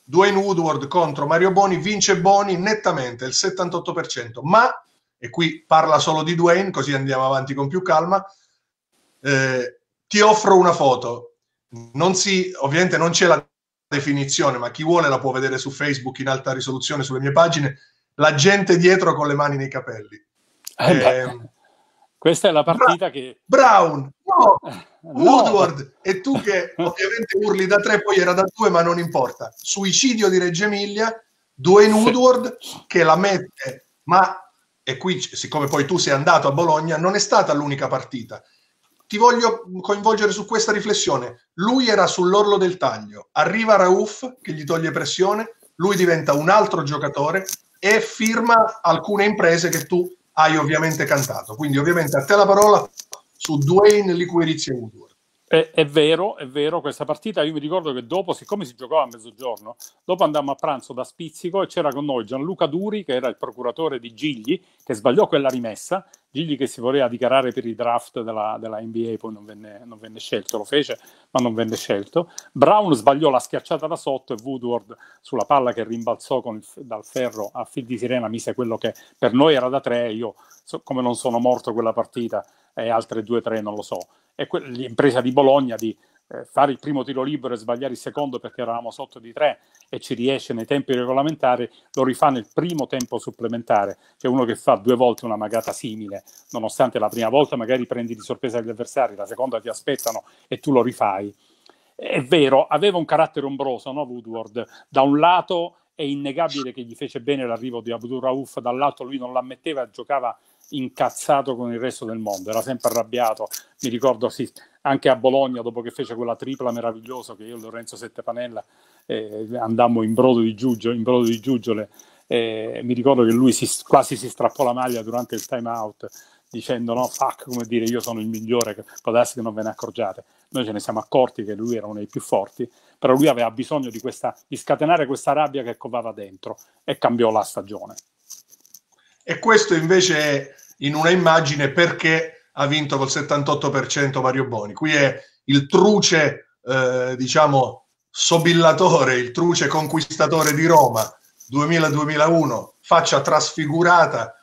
Dwayne Woodward contro Mario Boni, vince Boni nettamente, il 78%, ma, e qui parla solo di Dwayne, così andiamo avanti con più calma, eh, ti offro una foto. Non si, ovviamente non c'è la definizione, ma chi vuole la può vedere su Facebook in alta risoluzione sulle mie pagine, la gente dietro con le mani nei capelli. Eh, ehm, questa è la partita Bra- che... Brown, no, no, Woodward, e tu che ovviamente urli da tre, poi era da due, ma non importa. Suicidio di Reggio Emilia, Dwayne Woodward che la mette, ma... E qui, siccome poi tu sei andato a Bologna, non è stata l'unica partita ti voglio coinvolgere su questa riflessione. Lui era sull'orlo del taglio, arriva Rauf che gli toglie pressione, lui diventa un altro giocatore e firma alcune imprese che tu hai ovviamente cantato. Quindi ovviamente a te la parola su Dwayne Liquirizia Woodward. È, è, vero, è vero, questa partita io mi ricordo che dopo, siccome si giocava a mezzogiorno, dopo andammo a pranzo da Spizzico e c'era con noi Gianluca Duri, che era il procuratore di Gigli, che sbagliò quella rimessa, digli che si voleva dichiarare per i draft della, della NBA, poi non venne, non venne, scelto, lo fece, ma non venne scelto. Brown sbagliò la schiacciata da sotto e Woodward sulla palla che rimbalzò il, dal ferro a fil di sirena mise quello che per noi era da tre, io so, come non sono morto quella partita e altre due o tre non lo so. E que- l'impresa di Bologna di eh, fare il primo tiro libero e sbagliare il secondo perché eravamo sotto di tre e ci riesce nei tempi regolamentari, lo rifà nel primo tempo supplementare, cioè uno che fa due volte una magata simile, nonostante la prima volta magari prendi di sorpresa gli avversari, la seconda ti aspettano e tu lo rifai. È vero, aveva un carattere ombroso, no, Woodward? Da un lato è innegabile che gli fece bene l'arrivo di Abdul Rauf, dall'altro lui non l'ammetteva, giocava incazzato con il resto del mondo, era sempre arrabbiato. Mi ricordo sì, anche a Bologna, dopo che fece quella tripla meravigliosa, che io e Lorenzo Settepanella eh, andammo in brodo di, Giugio, in brodo di Giugiole, eh, mi ricordo che lui si, quasi si strappò la maglia durante il time out dicendo no, fuck, come dire, io sono il migliore, può darsi che non ve ne accorgiate. Noi ce ne siamo accorti che lui era uno dei più forti, però lui aveva bisogno di, questa, di scatenare questa rabbia che covava dentro e cambiò la stagione. E questo invece è in una immagine perché ha vinto col 78% Mario Boni. Qui è il truce, eh, diciamo, sobillatore, il truce conquistatore di Roma 2000-2001, faccia trasfigurata,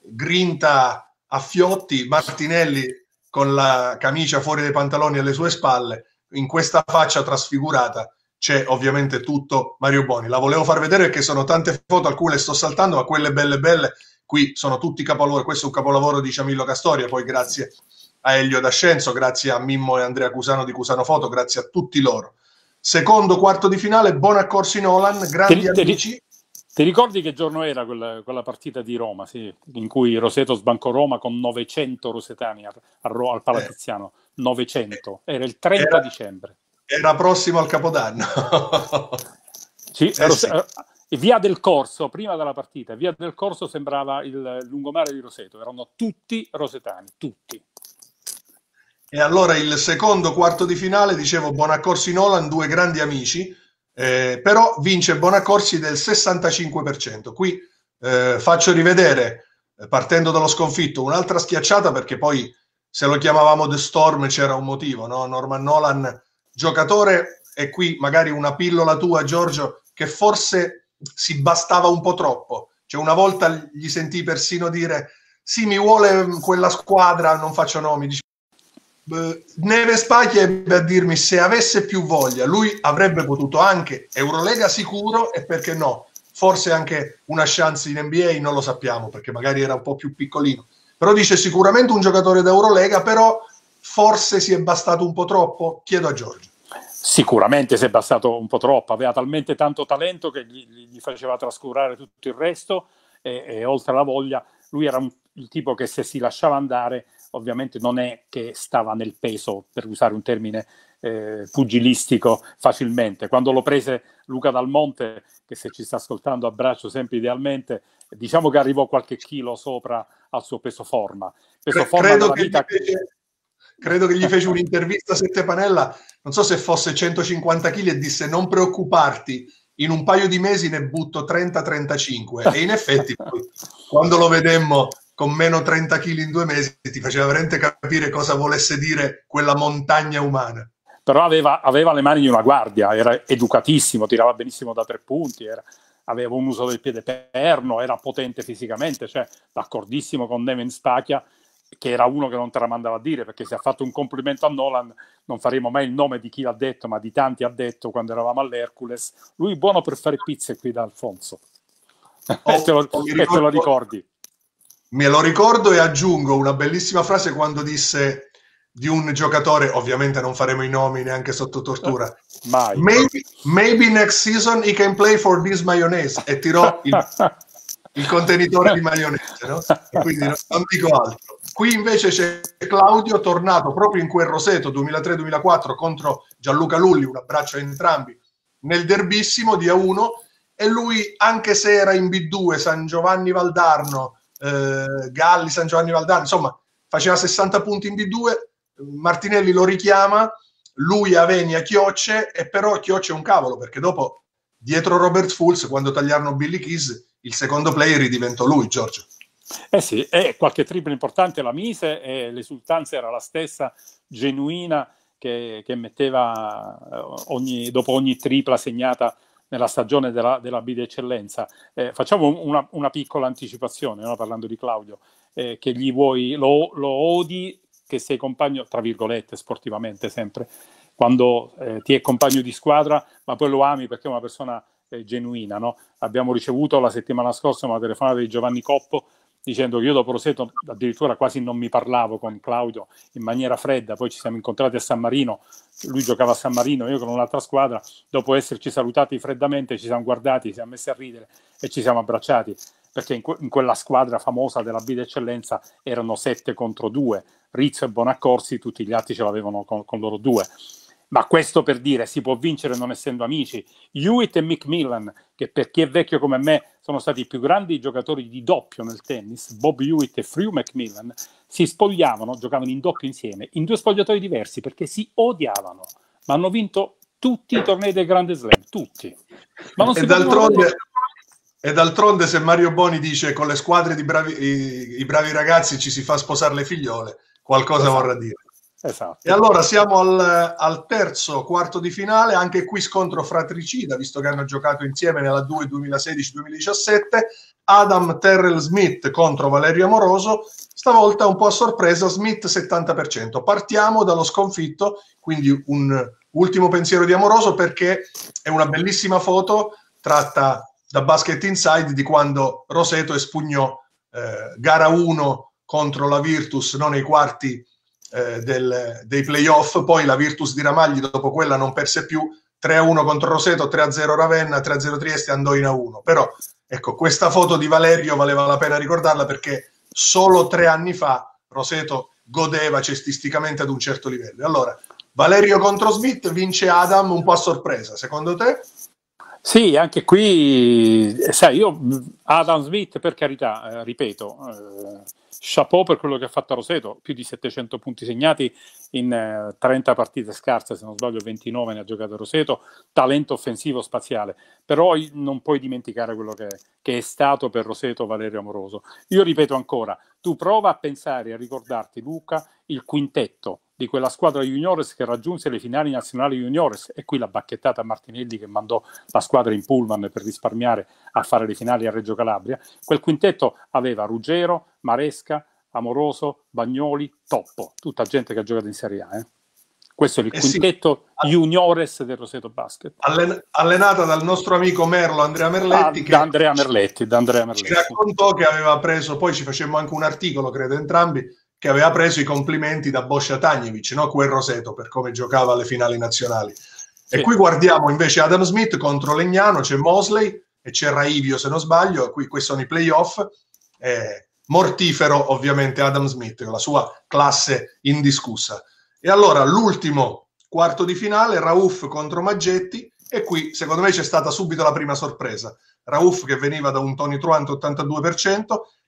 grinta a fiotti, Martinelli con la camicia fuori dai pantaloni alle sue spalle, in questa faccia trasfigurata c'è ovviamente tutto Mario Boni. La volevo far vedere perché sono tante foto, alcune le sto saltando, ma quelle belle belle qui sono tutti capolavori, questo è un capolavoro di Ciamillo Castoria, poi grazie a Elio D'Ascenzo, grazie a Mimmo e Andrea Cusano di Cusano Foto, grazie a tutti loro. Secondo quarto di finale, buon in Nolan, grandi te, amici. Ti ricordi che giorno era quella, quella partita di Roma, sì, in cui Roseto sbancò Roma con 900 rosetani al, al Palatiziano? Eh, 900, era il 30 era, dicembre. Era prossimo al Capodanno. sì, eh, Ros- sì. Eh, via del corso, prima della partita, via del corso sembrava il lungomare di Roseto, erano tutti rosetani, tutti. E allora il secondo quarto di finale, dicevo, Bonaccorsi Nolan, due grandi amici, eh, però vince Bonaccorsi del 65%. Qui eh, faccio rivedere, eh, partendo dallo sconfitto, un'altra schiacciata perché poi se lo chiamavamo The Storm c'era un motivo, no? Norman Nolan, giocatore, e qui magari una pillola tua, Giorgio, che forse si bastava un po' troppo. Cioè, una volta gli sentì persino dire: Sì, mi vuole mm, quella squadra, non faccio nomi. Dice, Neves Paghi ebbe a dirmi se avesse più voglia, lui avrebbe potuto anche Eurolega sicuro e perché no, forse anche una chance in NBA, non lo sappiamo perché magari era un po' più piccolino. Però dice sicuramente un giocatore d'Eurolega, però forse si è bastato un po' troppo, chiedo a Giorgio. Sicuramente si è bastato un po' troppo, aveva talmente tanto talento che gli, gli faceva trascurare tutto il resto e, e oltre alla voglia lui era un, il tipo che se si lasciava andare ovviamente non è che stava nel peso, per usare un termine eh, pugilistico, facilmente. Quando lo prese Luca Dalmonte, che se ci sta ascoltando abbraccio sempre idealmente, diciamo che arrivò qualche chilo sopra al suo peso forma. Peso forma credo, che vita... divenne, credo che gli fece un'intervista a Sette Panella, non so se fosse 150 kg e disse non preoccuparti, in un paio di mesi ne butto 30-35 e in effetti poi, quando lo vedemmo con meno 30 kg in due mesi ti faceva veramente capire cosa volesse dire quella montagna umana. Però aveva, aveva le mani di una guardia, era educatissimo, tirava benissimo da tre punti, era, aveva un uso del piede perno, era potente fisicamente, cioè d'accordissimo con Neven Spacchia che era uno che non te la mandava a dire, perché se ha fatto un complimento a Nolan non faremo mai il nome di chi l'ha detto, ma di tanti ha detto quando eravamo all'Hercules. Lui buono per fare pizze qui da Alfonso. Oh, e, te lo, ricordo, e te lo ricordi. Me lo ricordo e aggiungo una bellissima frase quando disse di un giocatore, ovviamente non faremo i nomi neanche sotto tortura. Mai. Maybe, maybe next season he can play for this mayonnaise e tirò il, il contenitore di maionese, no? quindi non dico altro. Qui invece c'è Claudio tornato proprio in quel roseto 2003-2004 contro Gianluca Lulli, un abbraccio a entrambi, nel derbissimo di A1 e lui anche se era in B2 San Giovanni Valdarno, eh, Galli San Giovanni Valdarno, insomma faceva 60 punti in B2, Martinelli lo richiama, lui Aveni a Chiocce e però Chiocce è un cavolo perché dopo dietro Robert Fulz quando tagliarono Billy Kiss il secondo player diventò lui Giorgio. Eh sì, e qualche tripla importante la mise e l'esultanza era la stessa genuina che, che metteva eh, ogni, dopo ogni tripla segnata nella stagione della, della B d'eccellenza. Eh, facciamo una, una, piccola anticipazione, no? parlando di Claudio, eh, che gli vuoi, lo, lo, odi, che sei compagno, tra virgolette, sportivamente sempre, quando eh, ti è compagno di squadra, ma poi lo ami perché è una persona eh, genuina. No? Abbiamo ricevuto la settimana scorsa una telefonata di Giovanni Coppo, dicendo che io dopo Roseto addirittura quasi non mi parlavo con Claudio in maniera fredda, poi ci siamo incontrati a San Marino, lui giocava a San Marino, io con un'altra squadra, dopo esserci salutati freddamente ci siamo guardati, ci siamo messi a ridere e ci siamo abbracciati, perché in, que- in quella squadra famosa della B d'eccellenza erano 7 contro 2, Rizzo e Bonaccorsi, tutti gli altri ce l'avevano con, con loro due ma questo per dire, si può vincere non essendo amici. Hewitt e McMillan, che per chi è vecchio come me sono stati i più grandi giocatori di doppio nel tennis, Bob Hewitt e Frew McMillan, si spogliavano, giocavano in doppio insieme, in due spogliatoi diversi perché si odiavano, ma hanno vinto tutti i tornei del Grande Slam, tutti. Ma non e si d'altronde... E d'altronde se Mario Boni dice con le squadre di bravi, i, i bravi ragazzi ci si fa sposare le figliole, qualcosa esatto. vorrà dire. Esatto. E allora siamo al, al, terzo quarto di finale, anche qui scontro fratricida, visto che hanno giocato insieme nella 2 2016-2017, Adam Terrell Smith contro Valerio Amoroso, stavolta un po' a sorpresa Smith 70%. Partiamo dallo sconfitto, quindi un ultimo pensiero di Amoroso perché è una bellissima foto tratta da Basket Inside di quando Roseto espugnò eh, gara 1 contro la Virtus, non nei quarti eh, del, dei playoff, poi la Virtus di Ramagli dopo quella non perse più, 3-1 contro Roseto, 3-0 Ravenna, 3-0 Trieste, andò in A1. Però ecco, questa foto di Valerio valeva la pena ricordarla perché solo tre anni fa Roseto godeva cestisticamente ad un certo livello. Allora, Valerio contro Smith vince Adam un po' a sorpresa, secondo te? Sì, anche qui, sai, io Adam Smith, per carità, eh, ripeto, eh, chapeau per quello che ha fatto Roseto, più di 700 punti segnati in eh, 30 partite scarse, se non sbaglio 29 ne ha giocato Roseto, talento offensivo spaziale, però non puoi dimenticare quello che, che è stato per Roseto Valerio Amoroso. Io ripeto ancora, tu prova a pensare, e a ricordarti Luca, il quintetto di quella squadra juniores che raggiunse le finali nazionali juniores e qui la bacchettata a Martinelli che mandò la squadra in pullman per risparmiare a fare le finali a Reggio Calabria. Quel quintetto aveva Ruggero, Maresca, Amoroso, Bagnoli, Toppo, tutta gente che ha giocato in Serie A. Eh. Questo è il eh quintetto sì. juniores del Roseto Basket. Allen- allenata dal nostro amico Merlo Andrea Merletti. Ah, che da Andrea Merletti, da Andrea Merletti. Ci raccontò che aveva preso, poi ci facemmo anche un articolo, credo entrambi, che aveva preso i complimenti da Boscia Tagnevic, no? quel Roseto, per come giocava alle finali nazionali. Sì. E qui guardiamo invece Adam Smith contro Legnano, c'è Mosley e c'è Raivio se non sbaglio, qui questi sono i playoff. Eh, mortifero ovviamente Adam Smith, con la sua classe indiscussa. E allora l'ultimo quarto di finale, Rauf contro Maggetti, e qui secondo me c'è stata subito la prima sorpresa. Rauf che veniva da un Tony Truant 82%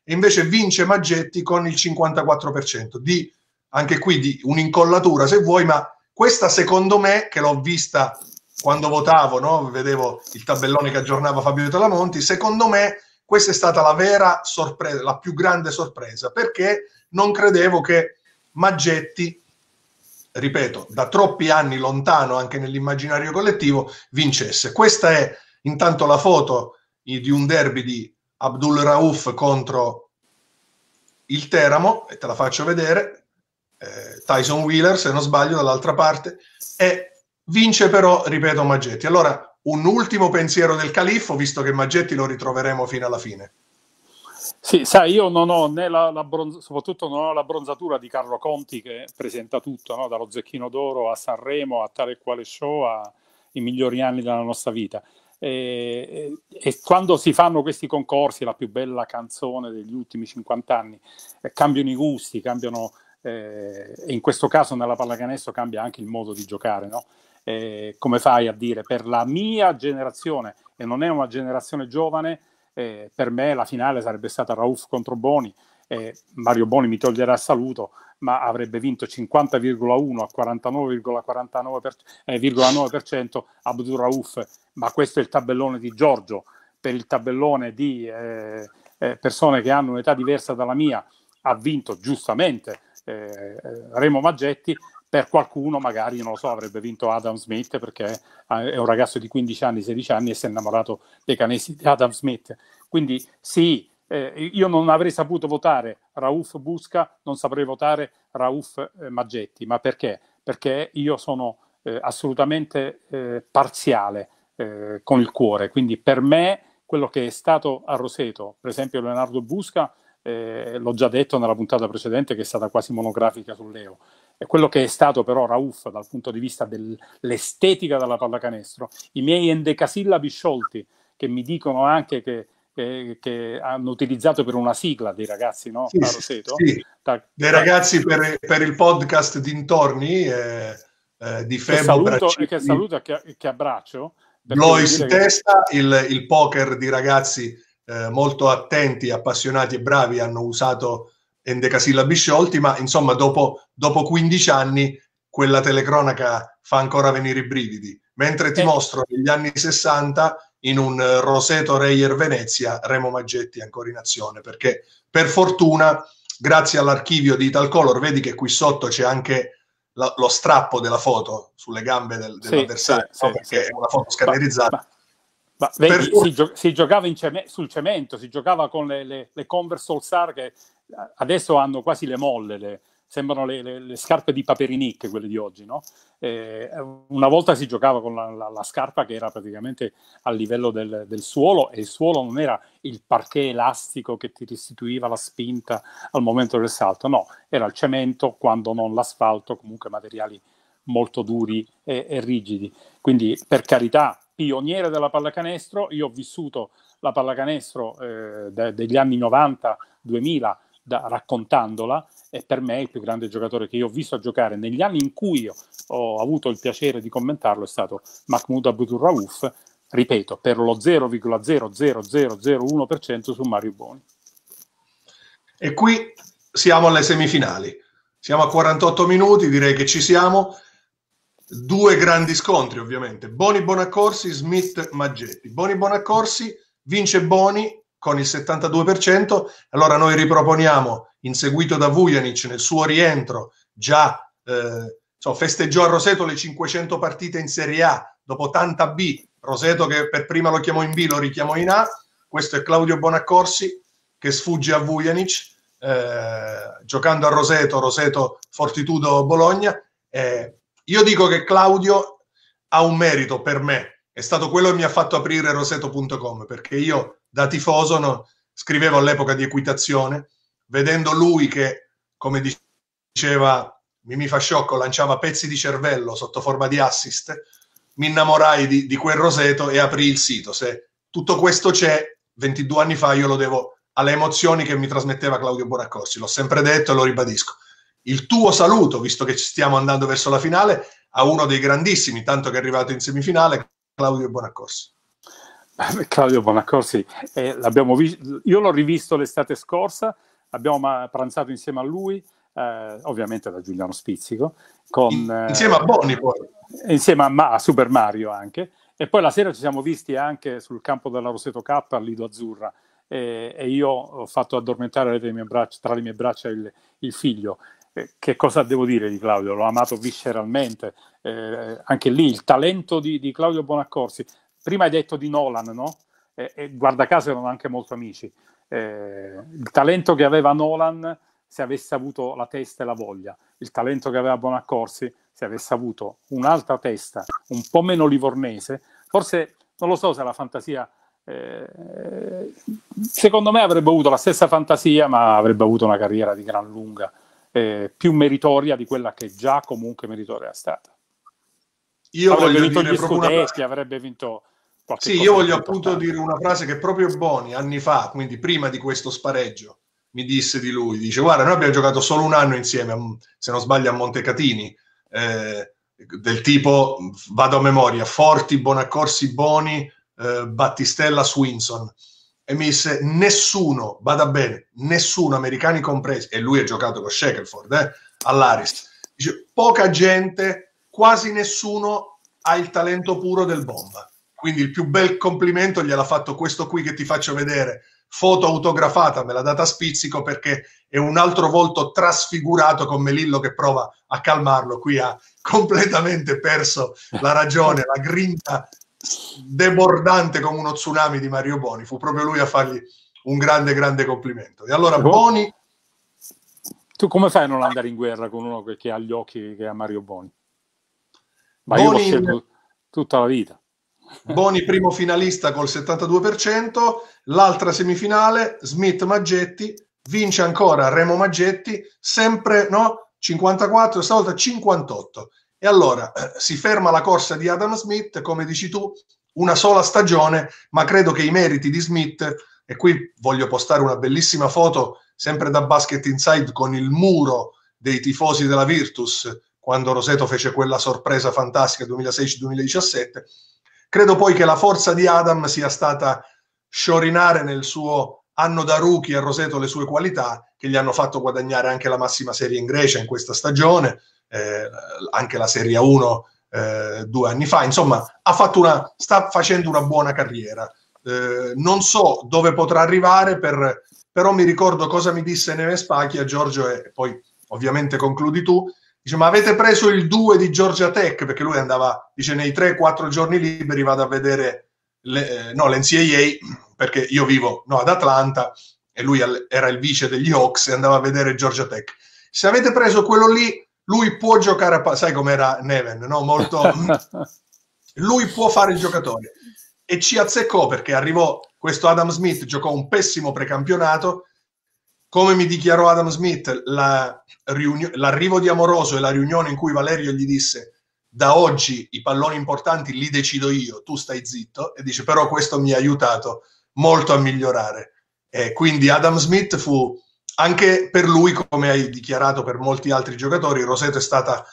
e invece vince Maggetti con il 54%, di, anche qui di un'incollatura se vuoi, ma questa secondo me, che l'ho vista quando votavo, no? vedevo il tabellone che aggiornava Fabio Talamonti, secondo me questa è stata la vera sorpresa, la più grande sorpresa, perché non credevo che Maggetti, ripeto, da troppi anni lontano anche nell'immaginario collettivo, vincesse. Questa è intanto la foto di un derby di Abdul Rauf contro il Teramo, e te la faccio vedere, eh, Tyson Wheeler, se non sbaglio, dall'altra parte, e vince però, ripeto, Maggetti. Allora, un ultimo pensiero del califfo, visto che Maggetti lo ritroveremo fino alla fine. Sì, sai, io non ho né la, la bronz- soprattutto non ho la bronzatura di Carlo Conti che presenta tutto, no? dallo Zecchino d'Oro a Sanremo, a tale e quale show, ai migliori anni della nostra vita. E, e, e, quando si fanno questi concorsi, la più bella canzone degli ultimi 50 anni, eh, cambiano i gusti, cambiano, eh, in questo caso nella pallacanestro cambia anche il modo di giocare, no? eh, come fai a dire per la mia generazione, e non è una generazione giovane, eh, per me la finale sarebbe stata Rauf contro Boni, eh, Mario Boni mi toglierà il saluto, ma avrebbe vinto 50,1 a 49,49% per, 49,9% Abdur Rauf, ma questo è il tabellone di Giorgio, per il tabellone di eh, eh, persone che hanno un'età diversa dalla mia ha vinto giustamente eh, eh Remo Maggetti, per qualcuno magari, non lo so, avrebbe vinto Adam Smith perché eh, è un ragazzo di 15 anni, 16 anni e si è innamorato dei canesi di Adam Smith. Quindi sì, eh, io non avrei saputo votare Rauf Busca, non saprei votare Rauf eh, Maggetti, ma perché? Perché io sono eh, assolutamente eh, parziale eh, con il cuore, quindi per me quello che è stato a Roseto, per esempio Leonardo Busca, l'ho già detto nella puntata precedente che è stata quasi monografica su Leo, e quello che è stato però Rauf dal punto di vista dell'estetica della pallacanestro, i miei endecasillabi sciolti che mi dicono anche che, che, eh, che hanno utilizzato per una sigla dei ragazzi, no? Sì, Roseto, sì. Da, dei ragazzi per, per, il podcast Dintorni eh, eh, di Febo saluto, Che saluto e che, che abbraccio. Lois Testa, che... il, il, poker di ragazzi eh, molto attenti, appassionati e bravi hanno usato endecasillabi sciolti, ma insomma dopo, dopo 15 anni quella telecronaca fa ancora venire i brividi, mentre ti eh. mostro negli anni 60 in un Roseto Reyer Venezia Remo Maggetti ancora in azione, perché per fortuna, grazie all'archivio di Italcolor, vedi che qui sotto c'è anche la, lo strappo della foto sulle gambe del, dell'avversario, sì, sì, no? sì, perché è una foto scannerizzata. Ma, ma, ma, vedi, per... si, gio- si, giocava ceme- sul cemento, si giocava con le, le, le Converse All Star che adesso hanno quasi le molle, le, sembrano le, le, le, scarpe di Paperinic, quelle di oggi, no? eh, una volta si giocava con la, la, la, scarpa che era praticamente a livello del, del, suolo e il suolo non era il parquet elastico che ti restituiva la spinta al momento del salto, no, era il cemento quando non l'asfalto, comunque materiali molto duri e, e rigidi. Quindi per carità, pioniere della pallacanestro, io ho vissuto la pallacanestro eh, de, degli anni 90-2000 da, raccontandola, è per me il più grande giocatore che io ho visto giocare negli anni in cui ho avuto il piacere di commentarlo è stato Mahmoud Abutur ripeto, per lo 0,00001% su Mario Boni. E qui siamo alle semifinali. Siamo a 48 minuti, direi che ci siamo. Due grandi scontri, ovviamente. Boni Bonaccorsi, Smith Maggetti. Boni Bonaccorsi vince Boni con il 72%, allora noi riproponiamo, inseguito da Vujanic nel suo rientro, già eh, so, festeggiò a Roseto le 500 partite in Serie A, dopo tanta B, Roseto che per prima lo chiamò in B, lo richiamò in A, questo è Claudio Bonaccorsi che sfugge a Vujanic, eh, giocando a Roseto, Roseto Fortitudo Bologna. Eh, io dico che Claudio ha un merito per me, è stato quello che mi ha fatto aprire roseto.com perché io da tifoso no, scrivevo all'epoca di equitazione, vedendo lui che, come diceva Mimi Fasciocco, lanciava pezzi di cervello sotto forma di assist, mi innamorai di, di quel roseto e aprì il sito. Se tutto questo c'è, 22 anni fa io lo devo alle emozioni che mi trasmetteva Claudio Bonaccorsi, l'ho sempre detto e lo ribadisco. Il tuo saluto, visto che ci stiamo andando verso la finale, a uno dei grandissimi, tanto che è arrivato in semifinale, Claudio Bonaccorsi. Claudio Bonaccorsi, eh, visto, io l'ho rivisto l'estate scorsa, abbiamo pranzato insieme a lui, eh, ovviamente da Giuliano Spizzico, con, eh, insieme a Boni poi. Insieme a, Ma- a, Super Mario anche, e poi la sera ci siamo visti anche sul campo della Roseto K a Lido Azzurra e, e io ho fatto addormentare le braccia, tra le mie braccia il, il figlio. Eh, che cosa devo dire di Claudio? L'ho amato visceralmente. Eh, anche lì il talento di, di Claudio Bonaccorsi prima hai detto di Nolan, no? E, e guarda caso erano anche molto amici. Eh, il talento che aveva Nolan se avesse avuto la testa e la voglia, il talento che aveva Bonaccorsi se avesse avuto un'altra testa, un po' meno livornese, forse non lo so se la fantasia eh, secondo me avrebbe avuto la stessa fantasia, ma avrebbe avuto una carriera di gran lunga eh, più meritoria di quella che già comunque meritoria è stata. Io avrebbe vinto gli scudetti, una... avrebbe vinto sì, io voglio appunto dire una frase che proprio Boni anni fa, quindi prima di questo spareggio, mi disse di lui, dice guarda, noi abbiamo giocato solo un anno insieme, a, se non sbaglio, a Montecatini, eh, del tipo, vado a memoria, Forti, Bonaccorsi, Boni, eh, Battistella, Swinson. E mi disse, nessuno, vada bene, nessuno, americani compresi, e lui ha giocato con Shackelford, eh, all'Aris. Dice, poca gente, quasi nessuno ha il talento puro del bomba quindi il più bel complimento gliel'ha fatto questo qui che ti faccio vedere, foto autografata, me l'ha data a spizzico perché è un altro volto trasfigurato con Melillo che prova a calmarlo. Qui ha completamente perso la ragione, la grinta debordante come uno tsunami di Mario Boni. Fu proprio lui a fargli un grande, grande complimento. E allora boh. Boni... Tu come fai a non andare in guerra con uno che ha gli occhi che ha Mario Boni? Ma Boni... io l'ho scelto tutta la vita. Boni primo finalista col 72%, l'altra semifinale, Smith Maggetti, vince ancora Remo Maggetti, sempre no, 54, stavolta 58. E allora eh, si ferma la corsa di Adam Smith, come dici tu, una sola stagione, ma credo che i meriti di Smith, e qui voglio postare una bellissima foto sempre da Basket Inside con il muro dei tifosi della Virtus, quando Roseto fece quella sorpresa fantastica 2016-2017, Credo poi che la forza di Adam sia stata sciorinare nel suo anno da rookie a Roseto le sue qualità che gli hanno fatto guadagnare anche la massima serie in Grecia in questa stagione, eh, anche la Serie 1 eh, due anni fa. Insomma, una, sta facendo una buona carriera. Eh, non so dove potrà arrivare, per, però mi ricordo cosa mi disse Neve Spacchia, Giorgio, e poi ovviamente concludi tu, Dice, ma avete preso il 2 di Georgia Tech? Perché lui andava, dice, nei 3-4 giorni liberi vado a vedere le, eh, no, l'NCAA, perché io vivo no, ad Atlanta e lui al, era il vice degli Hawks e andava a vedere Georgia Tech. Se avete preso quello lì, lui può giocare a... Sai com'era Neven, no? Molto... lui può fare il giocatore. E ci azzeccò perché arrivò questo Adam Smith, giocò un pessimo precampionato, come mi dichiarò Adam Smith, la riunio- l'arrivo di Amoroso e la riunione in cui Valerio gli disse da oggi i palloni importanti li decido io, tu stai zitto, e dice però questo mi ha aiutato molto a migliorare. E quindi Adam Smith fu anche per lui, come hai dichiarato per molti altri giocatori, Roseto è stata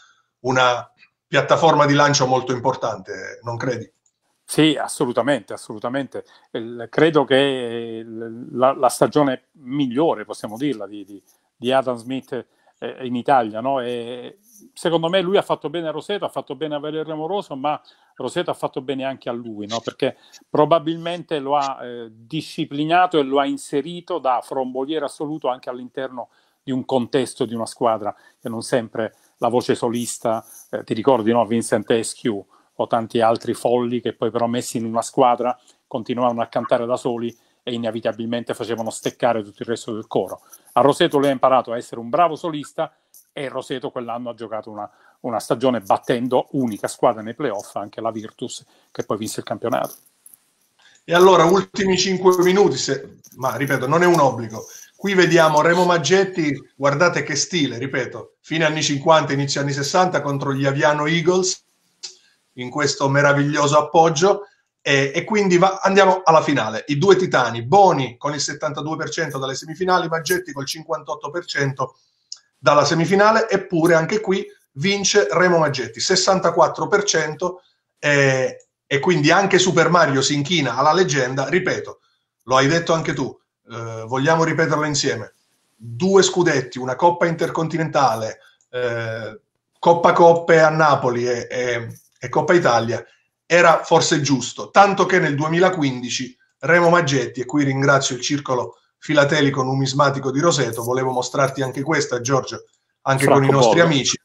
una piattaforma di lancio molto importante, non credi? Sì, assolutamente, assolutamente. Il, credo che la, la, stagione migliore, possiamo dirla, di, di, di Adam Smith eh, in Italia. No? E, secondo me lui ha fatto bene a Roseto, ha fatto bene a Valerio Moroso, ma Roseto ha fatto bene anche a lui, no? perché probabilmente lo ha eh, disciplinato e lo ha inserito da fromboliere assoluto anche all'interno di un contesto, di una squadra che non sempre la voce solista, eh, ti ricordi no? Vincent Eskew, o tanti altri folli che poi però messi in una squadra continuavano a cantare da soli e inevitabilmente facevano steccare tutto il resto del coro. A Roseto lui ha imparato a essere un bravo solista e Roseto quell'anno ha giocato una, una stagione battendo unica squadra nei playoff, anche la Virtus, che poi vinse il campionato. E allora, ultimi 5 minuti, se, ma ripeto, non è un obbligo. Qui vediamo Remo Maggetti, guardate che stile, ripeto, fine anni 50, inizio anni 60 contro gli Aviano Eagles, in questo meraviglioso appoggio. E, e quindi va, andiamo alla finale. I due titani, Boni con il 72% dalle semifinali, Maggetti col 58% dalla semifinale, eppure anche qui vince Remo Maggetti, 64%, eh, e quindi anche Super Mario si inchina alla leggenda. Ripeto, lo hai detto anche tu, eh, vogliamo ripeterlo insieme. Due scudetti, una coppa intercontinentale, eh, Coppa Coppe a Napoli e, e e Coppa Italia era forse giusto, tanto che nel 2015 Remo Maggetti, e qui ringrazio il circolo filatelico numismatico di Roseto, volevo mostrarti anche questa Giorgio, anche Franco con i nostri Bollo. amici,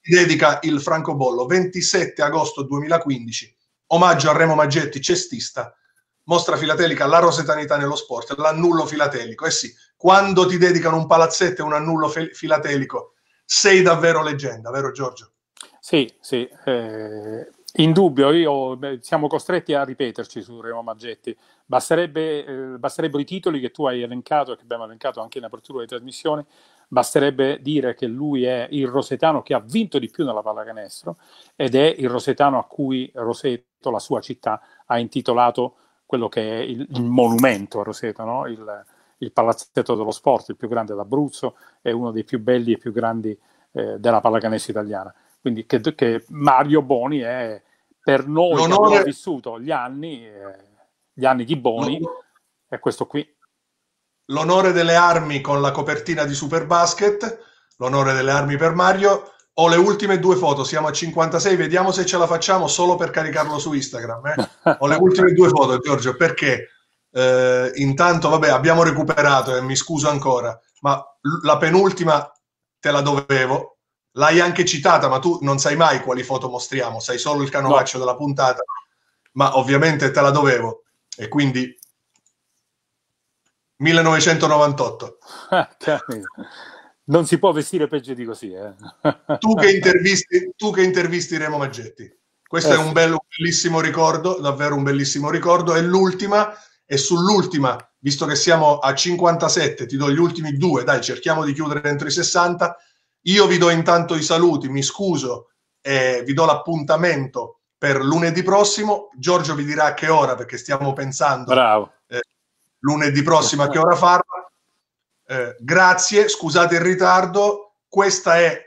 dedica il francobollo 27 agosto 2015, omaggio a Remo Maggetti, cestista, mostra filatelica la rosetanità nello sport, l'annullo filatelico. Eh sì, quando ti dedicano un palazzetto e un annullo filatelico, sei davvero leggenda, vero Giorgio? Sì, sì. Eh, indubbio, io, siamo costretti a ripeterci su Remo Maggetti. Basterebbe, eh, basterebbero i titoli che tu hai elencato e che abbiamo elencato anche in apertura di trasmissione. Basterebbe dire che lui è il rosetano che ha vinto di più nella pallacanestro ed è il rosetano a cui Roseto, la sua città, ha intitolato quello che è il, il monumento a Roseto, no? il, il, palazzetto dello sport, il più grande d'Abruzzo e uno dei più belli e più grandi eh, della pallacanestro italiana quindi che, che Mario Boni è per noi che abbiamo vissuto gli anni, eh, gli anni di Boni, è questo qui. L'onore delle armi con la copertina di Superbasket, l'onore delle armi per Mario. Ho le ultime due foto, siamo a 56, vediamo se ce la facciamo solo per caricarlo su Instagram. Eh. Ho le ultime due foto, Giorgio, perché eh, intanto, vabbè, abbiamo recuperato e eh, mi scuso ancora, ma l- la penultima te la dovevo l'hai anche citata, ma tu non sai mai quali foto mostriamo, sai solo il canovaccio no. della puntata, ma ovviamente te la dovevo. E quindi 1998. non si può vestire peggio di così. Eh. tu, che intervisti, tu che intervisti Remo Maggetti. Questo eh, è un, bello, un bellissimo ricordo, davvero un bellissimo ricordo. E l'ultima, e sull'ultima, visto che siamo a 57, ti do gli ultimi due, dai, cerchiamo di chiudere entro i 60 io vi do intanto i saluti, mi scuso, eh, vi do l'appuntamento per lunedì prossimo. Giorgio vi dirà a che ora, perché stiamo pensando eh, lunedì prossimo a che ora farlo. Eh, grazie, scusate il ritardo. Questa è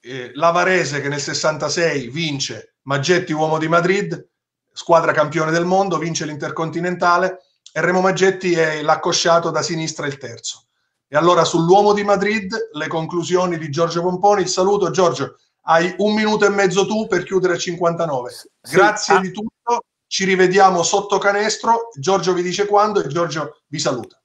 eh, la Varese che nel 66 vince Maggetti Uomo di Madrid, squadra campione del mondo, vince l'Intercontinentale e Remo Maggetti è l'accosciato da sinistra il terzo. E allora sull'uomo di Madrid le conclusioni di Giorgio Pomponi. Il saluto Giorgio, hai un minuto e mezzo tu per chiudere a 59. Sì, Grazie ah. di tutto, ci rivediamo sotto canestro, Giorgio vi dice quando e Giorgio vi saluta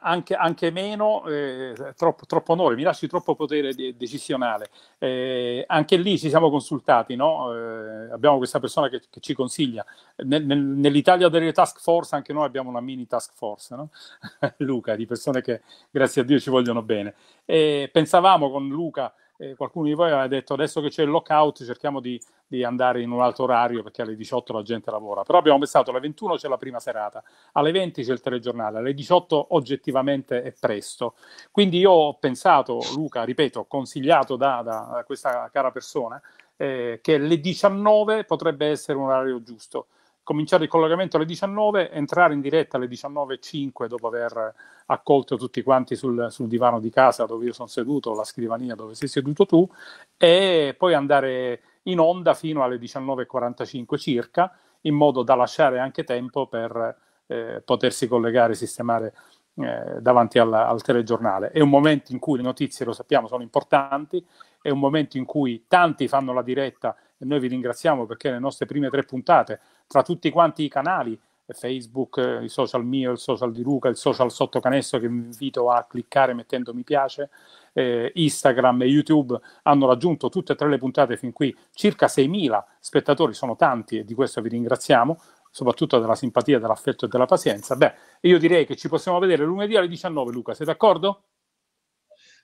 anche, anche, meno, eh, troppo, troppo, onore, mi lasci troppo potere de- decisionale. Eh, anche lì ci siamo consultati, no? eh, abbiamo questa persona che, che ci consiglia. Nel, nel, Nell'Italia delle task force anche noi abbiamo una mini task force, no? Luca, di persone che grazie a Dio ci vogliono bene. Eh, pensavamo con Luca eh, qualcuno di voi aveva detto adesso che c'è il lockout cerchiamo di, di, andare in un altro orario perché alle 18 la gente lavora, però abbiamo pensato alle 21 c'è la prima serata, alle 20 c'è il telegiornale, alle 18 oggettivamente è presto. Quindi io ho pensato, Luca, ripeto, consigliato da, da questa cara persona, eh, che alle 19 potrebbe essere un orario giusto cominciare il collegamento alle 19, entrare in diretta alle 19.05 dopo aver accolto tutti quanti sul, sul divano di casa dove io sono seduto, la scrivania dove sei seduto tu, e poi andare in onda fino alle 19.45 circa, in modo da lasciare anche tempo per eh, potersi collegare e sistemare eh, davanti al, al, telegiornale. È un momento in cui le notizie, lo sappiamo, sono importanti, è un momento in cui tanti fanno la diretta noi vi ringraziamo perché le nostre prime tre puntate, tra tutti quanti i canali, Facebook, eh, i social mio, il social di Luca, il social sotto canesso che vi invito a cliccare mettendo mi piace, eh, Instagram e YouTube hanno raggiunto tutte e tre le puntate fin qui circa 6.000 spettatori, sono tanti e di questo vi ringraziamo, soprattutto della simpatia, dell'affetto e della pazienza. Beh, io direi che ci possiamo vedere lunedì alle 19, Luca, sei d'accordo?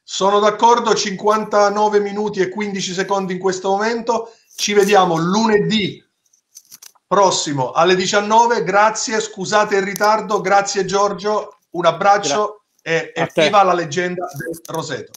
Sono d'accordo, 59 minuti e 15 secondi in questo momento. Ci vediamo lunedì prossimo alle 19. Grazie, scusate il ritardo, grazie Giorgio, un abbraccio Gra- e, e viva la leggenda del Roseto.